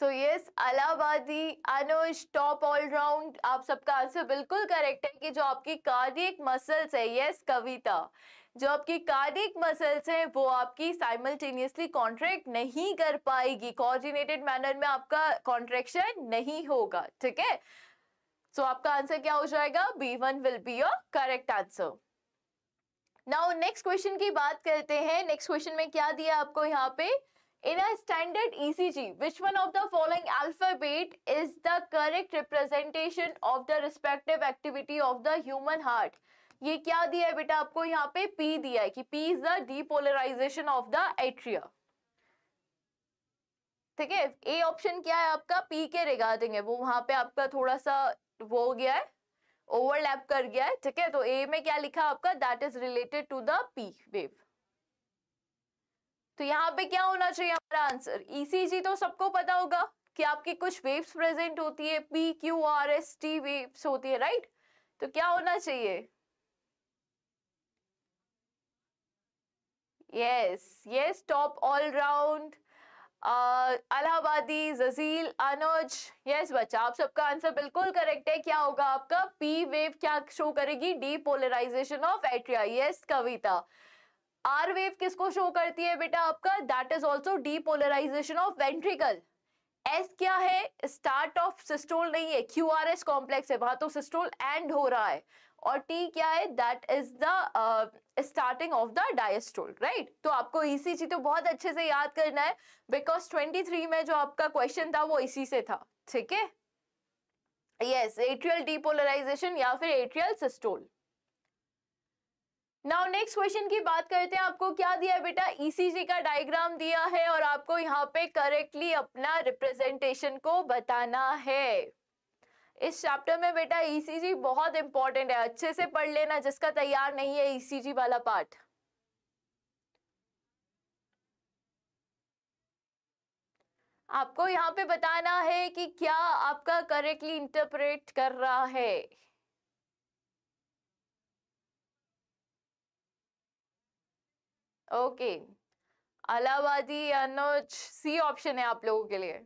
So yes Allahabadi Anuj top all round आप सबका आंसर बिल्कुल करेक्ट है कि जो आपकी कार्डिक मसल्स है यस yes, कविता जो आपकी कार्डिक मसल्स हैं वो आपकी साइमल्टेनियसली कॉन्ट्रैक्ट नहीं कर पाएगी कोऑर्डिनेटेड मैनर में आपका कॉन्ट्रेक्शन नहीं होगा ठीक है सो आपका आंसर क्या हो जाएगा B one will be your correct answer now next question की बात करते हैं नेक्स्ट क्वेश्चन में क्या दिया आपको यहाँ पे In a standard ECG, which one of the following alphabet is the correct representation of the respective activity of the human heart? ये क्या दिया है बेटा आपको यहाँ पे P दिया है कि P is the depolarization of the atria ठीक है ए ऑप्शन क्या है आपका P के रिगार्डिंग है वो वहां पे आपका थोड़ा सा वो हो गया है ओवरलैप कर गया है ठीक है तो ए में क्या लिखा आपका that is related to the P wave तो यहाँ पे क्या होना चाहिए हमारा आंसर ईसीजी e तो सबको पता होगा कि आपकी कुछ वेव्स प्रेजेंट होती है P Q R S T waves होती है राइट तो क्या होना चाहिए yes yes top all round Allahabadi Jazeel Anuj yes बच्चा आप सबका आंसर बिल्कुल करेक्ट है क्या होगा आपका पी वेव क्या शो करेगी depolarization of atria yes Kavita R wave किसको शो करती है बेटा आपका that is also depolarization of ventricle S क्या है स्टार्ट ऑफ सिस्टोल नहीं है क्यू आर एस कॉम्प्लेक्स है वहां तो सिस्टोल एंड हो रहा है और टी क्या है that is the starting of the diastole right तो आपको इसी चीज तो बहुत अच्छे से याद करना है बिकॉज 23 में जो आपका क्वेश्चन था वो इसी से था ठीक है यस एट्रियल डीपोलराइजेशन या फिर atrial systole now next question की बात करते हैं आपको क्या दिया है बेटा ईसीजी e का डायग्राम दिया है और आपको यहाँ पे करेक्टली अपना रिप्रेजेंटेशन को बताना है इस चैप्टर में बेटा ईसीजी e बहुत इंपॉर्टेंट है अच्छे से पढ़ लेना जिसका तैयार नहीं है ईसीजी e वाला पार्ट आपको यहाँ पे बताना है कि क्या आपका करेक्टली इंटरप्रेट कर रहा है ओके अलावादी अनुज सी ऑप्शन है आप लोगों के लिए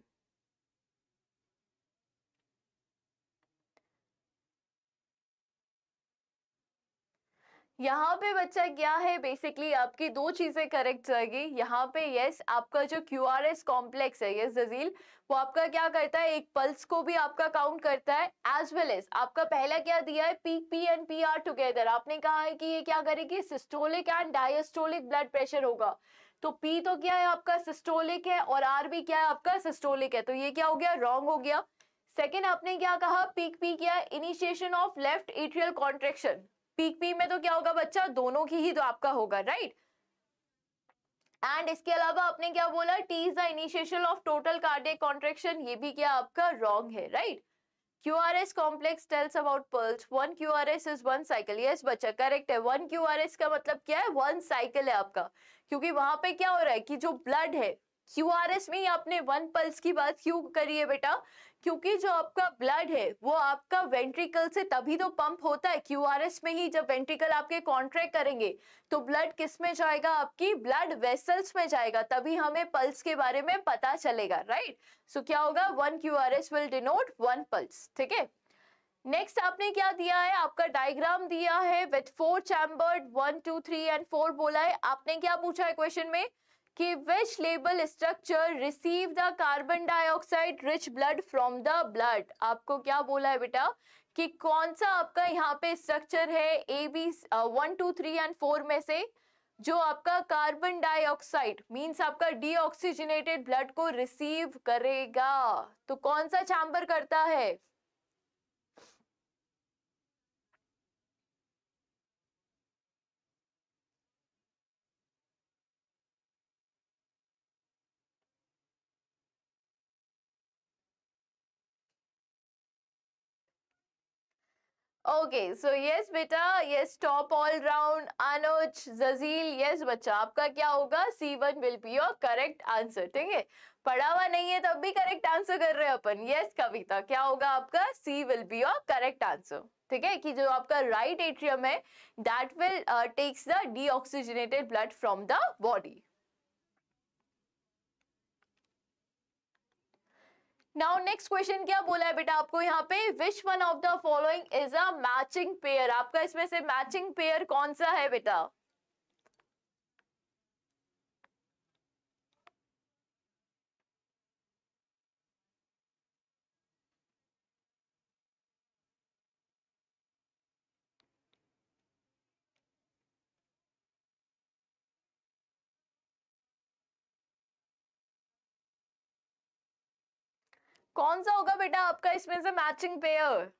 यहाँ पे बच्चा क्या है बेसिकली आपकी दो चीज़ें करेक्ट जाएगी यहाँ पे यस आपका जो क्यू आर एस कॉम्प्लेक्स है यस जजील वो आपका क्या करता है एक पल्स को भी आपका काउंट करता है एज वेल एज आपका पहला क्या दिया है P P and P R together आपने कहा है कि ये क्या करेगी systolic and diastolic blood pressure होगा तो पी तो क्या है आपका सिस्टोलिक है और आर भी क्या है आपका सिस्टोलिक है तो ये क्या हो गया रॉन्ग हो गया सेकेंड आपने क्या कहा पीक पी क्या initiation of left atrial contraction peak P में तो क्या होगा बच्चा दोनों की ही तो आपका होगा राइट एंड इसके अलावा आपने क्या बोला T is the initiation of total cardiac contraction ये भी क्या आपका रॉन्ग है right QRS complex tells about pulse. One QRS is one cycle. Yes, बच्चा करेक्ट है. One QRS का मतलब क्या है? One cycle है आपका. क्योंकि वहां पे क्या हो रहा है कि जो ब्लड है QRS में ही आपने वन पल्स की बात क्यों करी है बेटा क्योंकि जो आपका ब्लड है वो आपका वेंट्रिकल से तभी तो पंप होता है क्यू में ही जब वेंट्रिकल आपके कॉन्ट्रैक्ट करेंगे तो ब्लड किस में जाएगा आपकी ब्लड वेसल्स में जाएगा तभी हमें पल्स के बारे में पता चलेगा राइट सो so, क्या होगा one Q will denote one pulse ठीक है नेक्स्ट आपने क्या दिया है आपका डायग्राम दिया है with four chambered one two three and four बोला है आपने क्या पूछा है क्वेश्चन में कि which label structure receive the carbon dioxide rich blood from the blood आपको क्या बोला है बेटा कि कौन सा आपका यहाँ पे स्ट्रक्चर है A B one two three and four में से जो आपका कार्बन डाइऑक्साइड मींस आपका डीऑक्सीजनेटेड ब्लड को रिसीव करेगा तो कौन सा चैम्बर करता है ओके सो यस बेटा yes top all round Anuj Jazeel yes बच्चा आपका क्या होगा C one will be your correct answer ठीक है पढ़ा हुआ नहीं है तब भी करेक्ट आंसर कर रहे हैं अपन यस yes, कविता क्या होगा आपका C will be your correct answer ठीक है कि जो आपका राइट एट्रियम है that will takes the oxygenated blood from the body now next question क्या बोला है बेटा आपको यहाँ पे which one of the following is a matching pair आपका इसमें से मैचिंग पेयर कौन सा है बेटा कौन सा होगा बेटा आपका इसमें से मैचिंग पेयर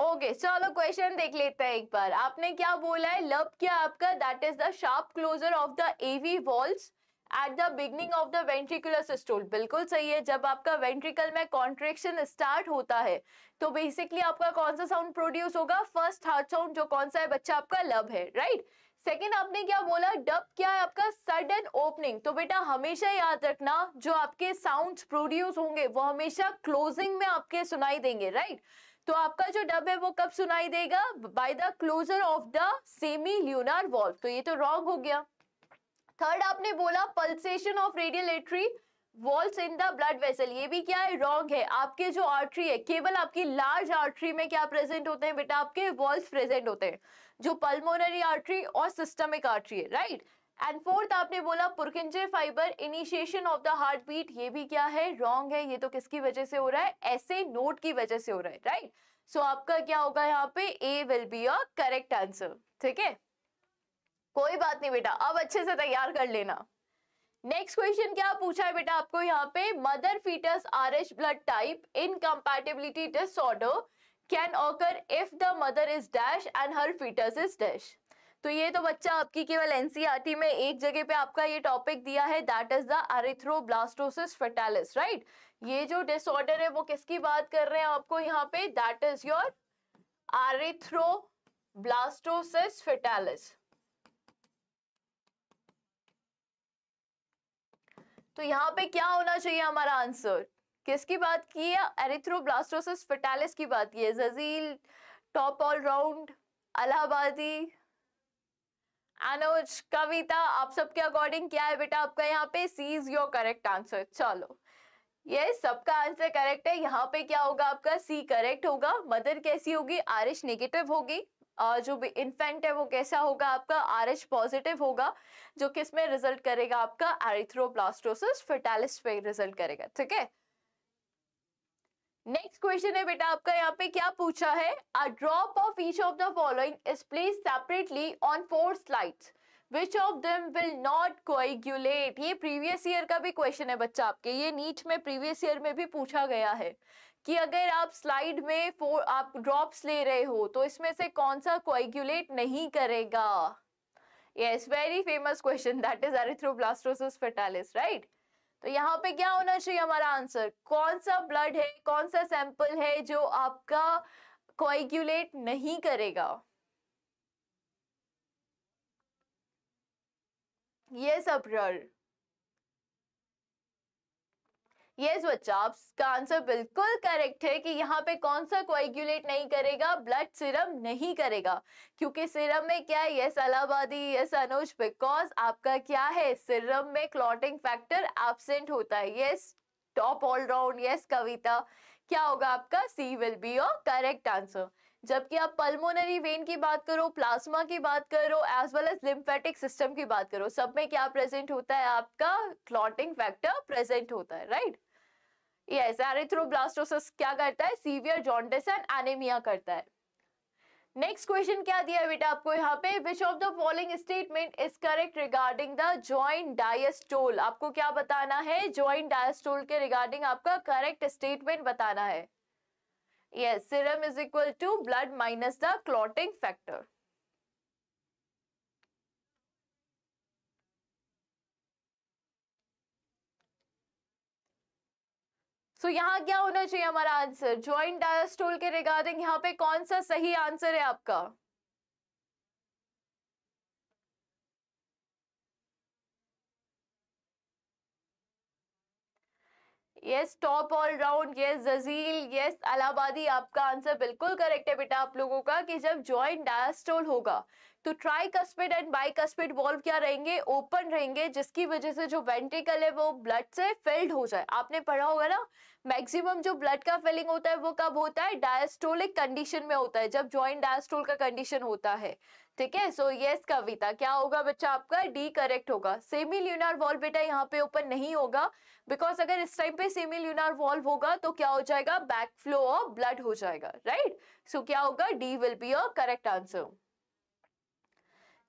ओके okay, चलो क्वेश्चन देख लेते हैं एक बार आपने क्या बोला है लव क्या आपका that is the sharp closure of the AV valves at the beginning of the ventricular systole बिल्कुल सही है जब आपका वेंट्रिकल में कॉन्ट्रेक्शन स्टार्ट होता है तो बेसिकली आपका कौन सा साउंड प्रोड्यूस होगा फर्स्ट हार्ट साउंड जो कौन सा है बच्चा आपका लब है राइट right? सेकेंड आपने क्या बोला डब क्या है आपका सडन ओपनिंग तो बेटा हमेशा याद रखना जो आपके साउंड प्रोड्यूस होंगे वो हमेशा क्लोजिंग में आपके सुनाई देंगे राइट तो आपका जो डब है वो कब सुनाई देगा by the closure of the semilunar valve तो ये तो रॉन्ग हो गया थर्ड आपने बोला पल्सेशन ऑफ रेडियोलेट्री walls in the blood vessel ये भी क्या है रॉन्ग है आपके जो आर्टरी है केवल आपकी लार्ज आर्टरी में क्या प्रेजेंट होते हैं बेटा आपके वॉल्स प्रेजेंट होते हैं जो पल्मोनरी आर्टरी और सिस्टमिक आर्टरी है राइट एंड फोर्थ आपने बोला Purkinje fibre initiation of the heartbeat ये भी क्या है रॉन्ग है ये तो किसकी वजह से हो रहा है ऐसे नोट की वजह से हो रहा है राइट right? सो so, आपका क्या होगा यहाँ पे A will be a correct answer ठीक है कोई बात नहीं बेटा अब अच्छे से तैयार कर लेना नेक्स्ट क्वेश्चन क्या पूछा है बेटा आपको यहाँ पे mother foetus R blood type incompatibility disorder can occur if the mother is dash and her foetus is dash तो ये तो बच्चा आपकी केवल एनसीईआरटी e में एक जगह पे आपका ये टॉपिक दिया है that is the erythroblastosis fetalis right ये जो डिसऑर्डर है वो किसकी बात कर रहे हैं आपको यहाँ पे that is your erythroblastosis fetalis तो यहाँ पे क्या होना चाहिए हमारा आंसर किसकी बात की है एरिथ्रोब्लास्टोसिस फिटालिस की बात की है Jazeel top all round Allahabadi Anuj Kavita आप सबके अकॉर्डिंग क्या है बेटा आपका यहाँ पे C is your correct answer चलो ये सबका आंसर करेक्ट है यहाँ पे क्या होगा आपका सी करेक्ट होगा मदर कैसी होगी आर एच नेगेटिव होगी और जो भी इन्फेंट है वो कैसा होगा आपका आर एच पॉजिटिव होगा जो किस में रिजल्ट करेगा आपका एरिथ्रोब्लास्टोसिस फिटालिस पे रिजल्ट करेगा ठीक है नेक्स्ट क्वेश्चन है बेटा आपका यहाँ पे क्या पूछा है a drop of each of the following is place separately on four slides Which of them will not coagulate? ये प्रीवियस ईयर का भी क्वेश्चन है बच्चा आपके ये नीट में प्रीवियस ईयर में भी पूछा गया है कि अगर आप स्लाइड में फोर आप ड्रॉप्स ले रहे हो तो इसमें से कौन सा कोएगुलेट नहीं करेगा yes very famous question that is erythroblastosis fetalis right तो यहाँ पे क्या होना चाहिए हमारा आंसर कौन सा ब्लड है कौन सा सैंपल है जो आपका कोइग्यूलेट नहीं करेगा ये सब रल यस बच्चा आपका आंसर बिल्कुल करेक्ट है कि यहाँ पे कौन सा कोएगुलेट नहीं करेगा ब्लड सिरम नहीं करेगा क्योंकि सिरम में क्या है yes Allahabadi yes Anuj because आपका क्या है सिरम में क्लॉटिंग फैक्टर एबसेंट होता है yes top all round yes Kavita क्या होगा आपका C will be your correct answer जबकि आप पल्मोनरी वेन की बात करो प्लाज्मा की बात करो as well as lymphatic system की बात करो सब में क्या प्रेजेंट होता है आपका क्लॉटिंग फैक्टर प्रेजेंट होता है राइट right? यस एरिथ्रोब्लास्टोसिस क्या करता है सीवियर जॉन्डिस एंड एनीमिया करता है नेक्स्ट क्वेश्चन क्या दिया बेटा आपको यहाँ पे which of the following statement is correct regarding the joint diastole आपको क्या बताना है ज्वाइंट डायस्टोल के रिगार्डिंग आपका करेक्ट स्टेटमेंट बताना है yes serum is equal to blood minus the clotting factor so so, यहाँ क्या होना चाहिए हमारा आंसर ज्वाइंट डायस्टोल के रिगार्डिंग यहाँ पे कौन सा सही आंसर है आपका yes top all round yes Jazeel yes Allahabadi आपका आंसर बिल्कुल करेक्ट है बेटा आप लोगों का कि जब ज्वाइंट डायस्टोल होगा तो tricuspid and bicuspid valve क्या रहेंगे ओपन रहेंगे जिसकी वजह से जो वेंटिकल है वो ब्लड से फिल्ड हो जाए आपने पढ़ा होगा ना मैक्सिमम जो ब्लड का फिलिंग होता है वो कब होता है डायस्टोलिक कंडीशन में होता है जब ज्वाइंट डायस्टोल का कंडीशन होता है ठीक है सो यस कविता क्या होगा बच्चा आपका डी करेक्ट होगा सेमी ल्यूनार वॉल्व बेटा यहाँ पे ओपन नहीं होगा बिकॉज अगर इस टाइम पे सेमी ल्यूनार वॉल्व होगा तो क्या हो जाएगा बैक फ्लो ऑफ ब्लड हो जाएगा राइट right? सो so, क्या होगा D will be a correct answer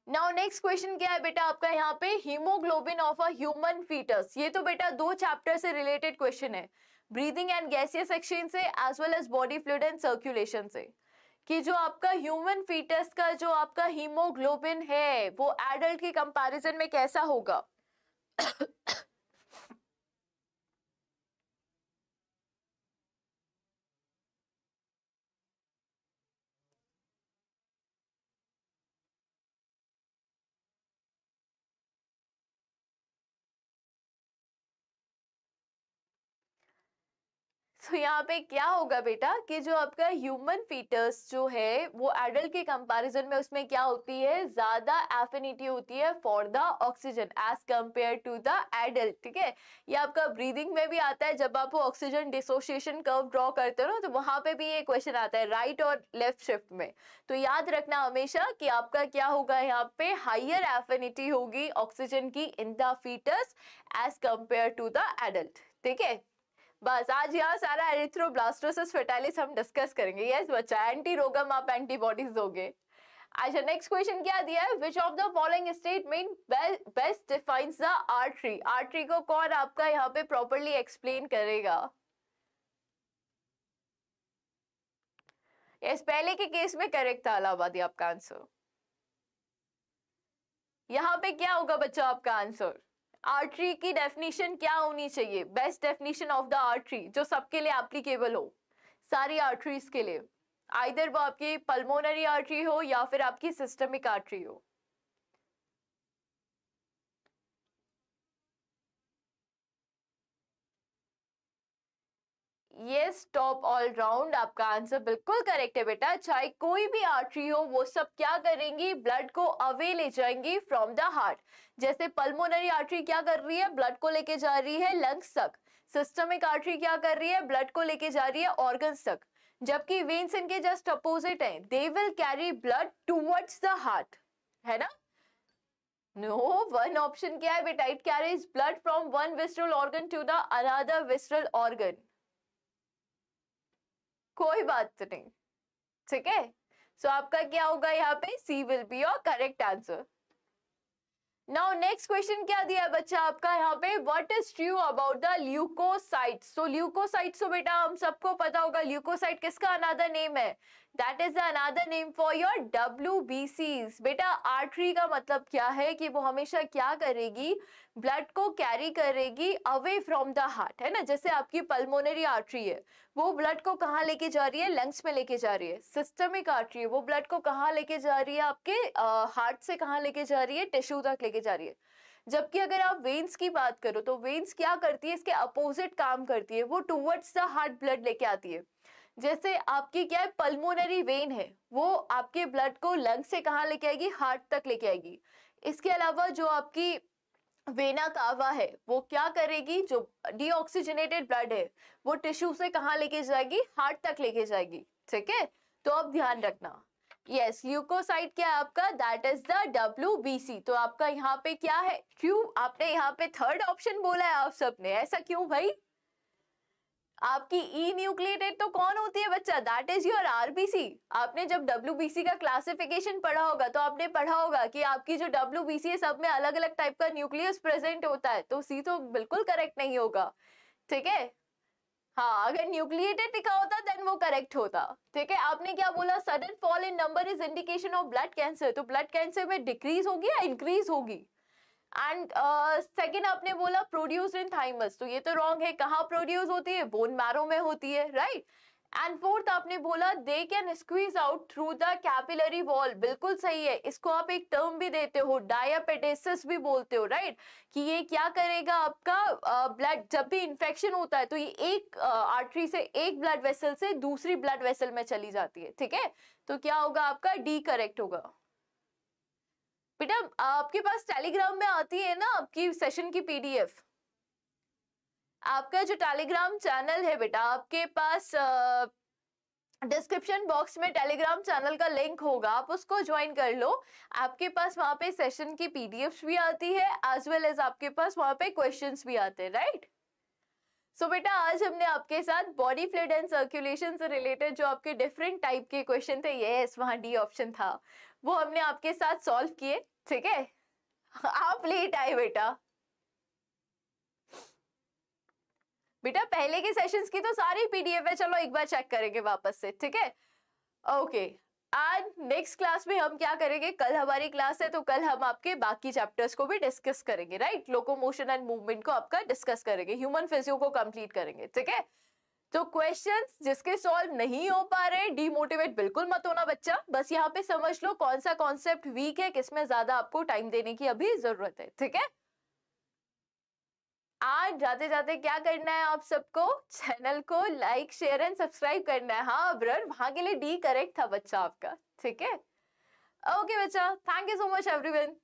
now next question क्या है बेटा आपका यहाँ पे haemoglobin of a human foetus ये तो बेटा दो चैप्टर से रिलेटेड क्वेश्चन है ब्रीदिंग एंड गैसियस एक्सचेंज से as well as body fluid and circulation से कि जो आपका ह्यूमन फीटस का जो आपका हीमोग्लोबिन है वो एडल्ट के कंपैरिजन में कैसा होगा तो यहाँ पे क्या होगा बेटा कि जो आपका ह्यूमन फीटर्स जो है वो एडल्ट के कंपैरिजन में उसमें क्या होती है ज्यादा एफिनिटी होती है for the oxygen as compare to the adult ठीक है ये आपका ब्रीदिंग में भी आता है जब आप ऑक्सीजन डिसोसिएशन कर्व ड्रॉ करते हो ना तो वहां पे भी ये क्वेश्चन आता है राइट right और लेफ्ट शिफ्ट में तो याद रखना हमेशा कि आपका क्या होगा यहाँ पे हाइयर एफिनिटी होगी ऑक्सीजन की in the foetus as compare to the adult ठीक है बस आज यहाँ सारा एरिथ्रोब्लास्टोसिस फेटालिस हम डिस्कस करेंगे यस बच्चा एंटी रोगम आप एंटीबॉडीज दोगे अच्छा नेक्स्ट क्वेश्चन क्या दिया है which of the following statement best defines the artery artery को कौन आपका यहाँ पे प्रॉपरली एक्सप्लेन करेगा यस yes, पहले के केस में करेक्ट था अलाहाबादी आपका आंसर यहाँ पे क्या होगा बच्चा आपका आंसर आर्टरी की डेफिनेशन क्या होनी चाहिए best definition of the artery जो सबके लिए एप्लीकेबल हो सारी आर्टरीज के लिए आइधर वो आपकी पल्मोनरी आर्टरी हो या फिर आपकी सिस्टमिक आर्टरी हो यस टॉप ऑल राउंड आपका आंसर बिल्कुल करेक्ट है बेटा चाहे कोई भी आर्टरी हो वो सब क्या करेंगी ब्लड को अवे ले जाएंगी फ्रॉम द हार्ट जैसे पल्मोनरी आर्टरी क्या कर रही है ब्लड को लेके जा रही है लंग्स तक सिस्टमिक आर्टरी क्या कर रही है ब्लड को लेके जा रही है ऑर्गन्स तक जबकि वेन्स इनके जस्ट अपोजिट है they will carry blood towards the heart है ना नो वन ऑप्शन क्या है बेटा it carries blood from one visceral organ to the another visceral organ कोई बात तो नहीं ठीक है सो आपका क्या होगा यहाँ पे C will be your correct answer now next question क्या दिया है बच्चा आपका यहाँ पे what is true about the leucocyte so leucocyte so बेटा हम सबको पता होगा ल्यूकोसाइट किसका अनादर नेम है that is another name for your W बेटा आर्टरी का मतलब क्या है कि वो हमेशा क्या करेगी ब्लड को कैरी करेगी अवे फ्रॉम द हार्ट है ना जैसे आपकी पल्मोनरी आर्टरी है वो ब्लड को कहाँ लेके जा रही है लंग्स में लेके जा रही है सिस्टमिक आर्टरी है वो ब्लड को कहाँ लेके जा रही है आपके हार्ट uh, से कहाँ लेके जा रही है टिश्यू तक लेके जा रही है जबकि अगर आप वेन्स की बात करो तो वेन्स क्या करती है इसके अपोजिट काम करती है वो टूवर्ड्स द हार्ट ब्लड लेके आती है जैसे आपकी क्या है पल्मोनरी वेन है वो आपके ब्लड को लंग से कहाँ लेके आएगी हार्ट तक लेके आएगी इसके अलावा जो आपकी वेना कावा है वो क्या करेगी जो डीऑक्सीजनेटेड ब्लड है वो टिश्यू से कहाँ लेके जाएगी हार्ट तक लेके जाएगी ठीक है तो अब ध्यान रखना यस ल्यूकोसाइट क्या है आपका that is the W B C तो आपका यहाँ पे क्या है क्यों आपने यहाँ पे थर्ड ऑप्शन बोला है आप सबने ऐसा क्यों भाई आपकी ई न्यूक्लिएटेड तो कौन होती है बच्चा दैट इज योर आरबीसी आपने जब डब्ल्यू का क्लासिफिकेशन पढ़ा होगा तो आपने पढ़ा होगा कि आपकी जो डब्ल्यू है सब में अलग अलग टाइप का न्यूक्लियस प्रेजेंट होता है तो सी तो बिल्कुल करेक्ट नहीं होगा ठीक है हाँ अगर न्यूक्लिएटेड लिखा होता देन वो करेक्ट होता ठीक है आपने क्या बोला sudden fall in number is indication of blood cancer तो ब्लड कैंसर में डिक्रीज होगी या इंक्रीज होगी एंड सेकेंड uh, आपने बोला प्रोड्यूस इन थाइमस तो ये तो रॉन्ग है कहाँ प्रोड्यूस होती है बोन मैरो में होती है राइट एंड फोर्थ आपने बोला they can squeeze out through the capillary wall बिल्कुल सही है इसको आप एक टर्म भी देते हो डायापेटेसिस भी बोलते हो राइट right? कि ये क्या करेगा आपका ब्लड uh, जब भी इंफेक्शन होता है तो ये एक आर्टरी uh, से एक ब्लड वेसल से दूसरी ब्लड वेसल में चली जाती है ठीक है तो क्या होगा आपका डी करेक्ट होगा बेटा आपके पास टेलीग्राम में आती है ना आपकी सेशन की पीडीएफ आपका जो टेलीग्राम चैनल है बेटा आपके पास आ, डिस्क्रिप्शन बॉक्स में टेलीग्राम चैनल का लिंक होगा आप उसको ज्वाइन कर लो आपके पास वहां पे सेशन की पीडीएफ्स भी आती है एज वेल एज आपके पास वहां पे क्वेश्चंस भी आते हैं राइट सो बेटा आज हमने आपके साथ बॉडी फ्लड एंड सर्कुलेशन से रिलेटेड जो आपके डिफरेंट टाइप के क्वेश्चन थे ये वहां डी ऑप्शन था वो हमने आपके साथ सॉल्व किए ठीक है आप लेट आए बेटा बेटा पहले के सेशंस की तो सारी पीडीएफ है चलो एक बार चेक करेंगे वापस से ठीक है ओके आज नेक्स्ट क्लास में हम क्या करेंगे कल हमारी क्लास है तो कल हम आपके बाकी चैप्टर्स को भी डिस्कस करेंगे राइट लोकोमोशन एंड मूवमेंट को आपका डिस्कस करेंगे ह्यूमन फिजियो को कंप्लीट करेंगे ठीक है तो क्वेश्चंस जिसके सॉल्व नहीं हो पा रहे डीमोटिवेट बिल्कुल मत होना बच्चा बस यहाँ पे समझ लो कौन सा कॉन्सेप्ट वीक है किसमें ज्यादा आपको टाइम देने की अभी जरूरत है ठीक है आज जाते जाते क्या करना है आप सबको चैनल को लाइक शेयर एंड सब्सक्राइब करना है हाँ अब्रर वहां के लिए डी करेक्ट था बच्चा आपका ठीक है ओके बच्चा thank you so much everyone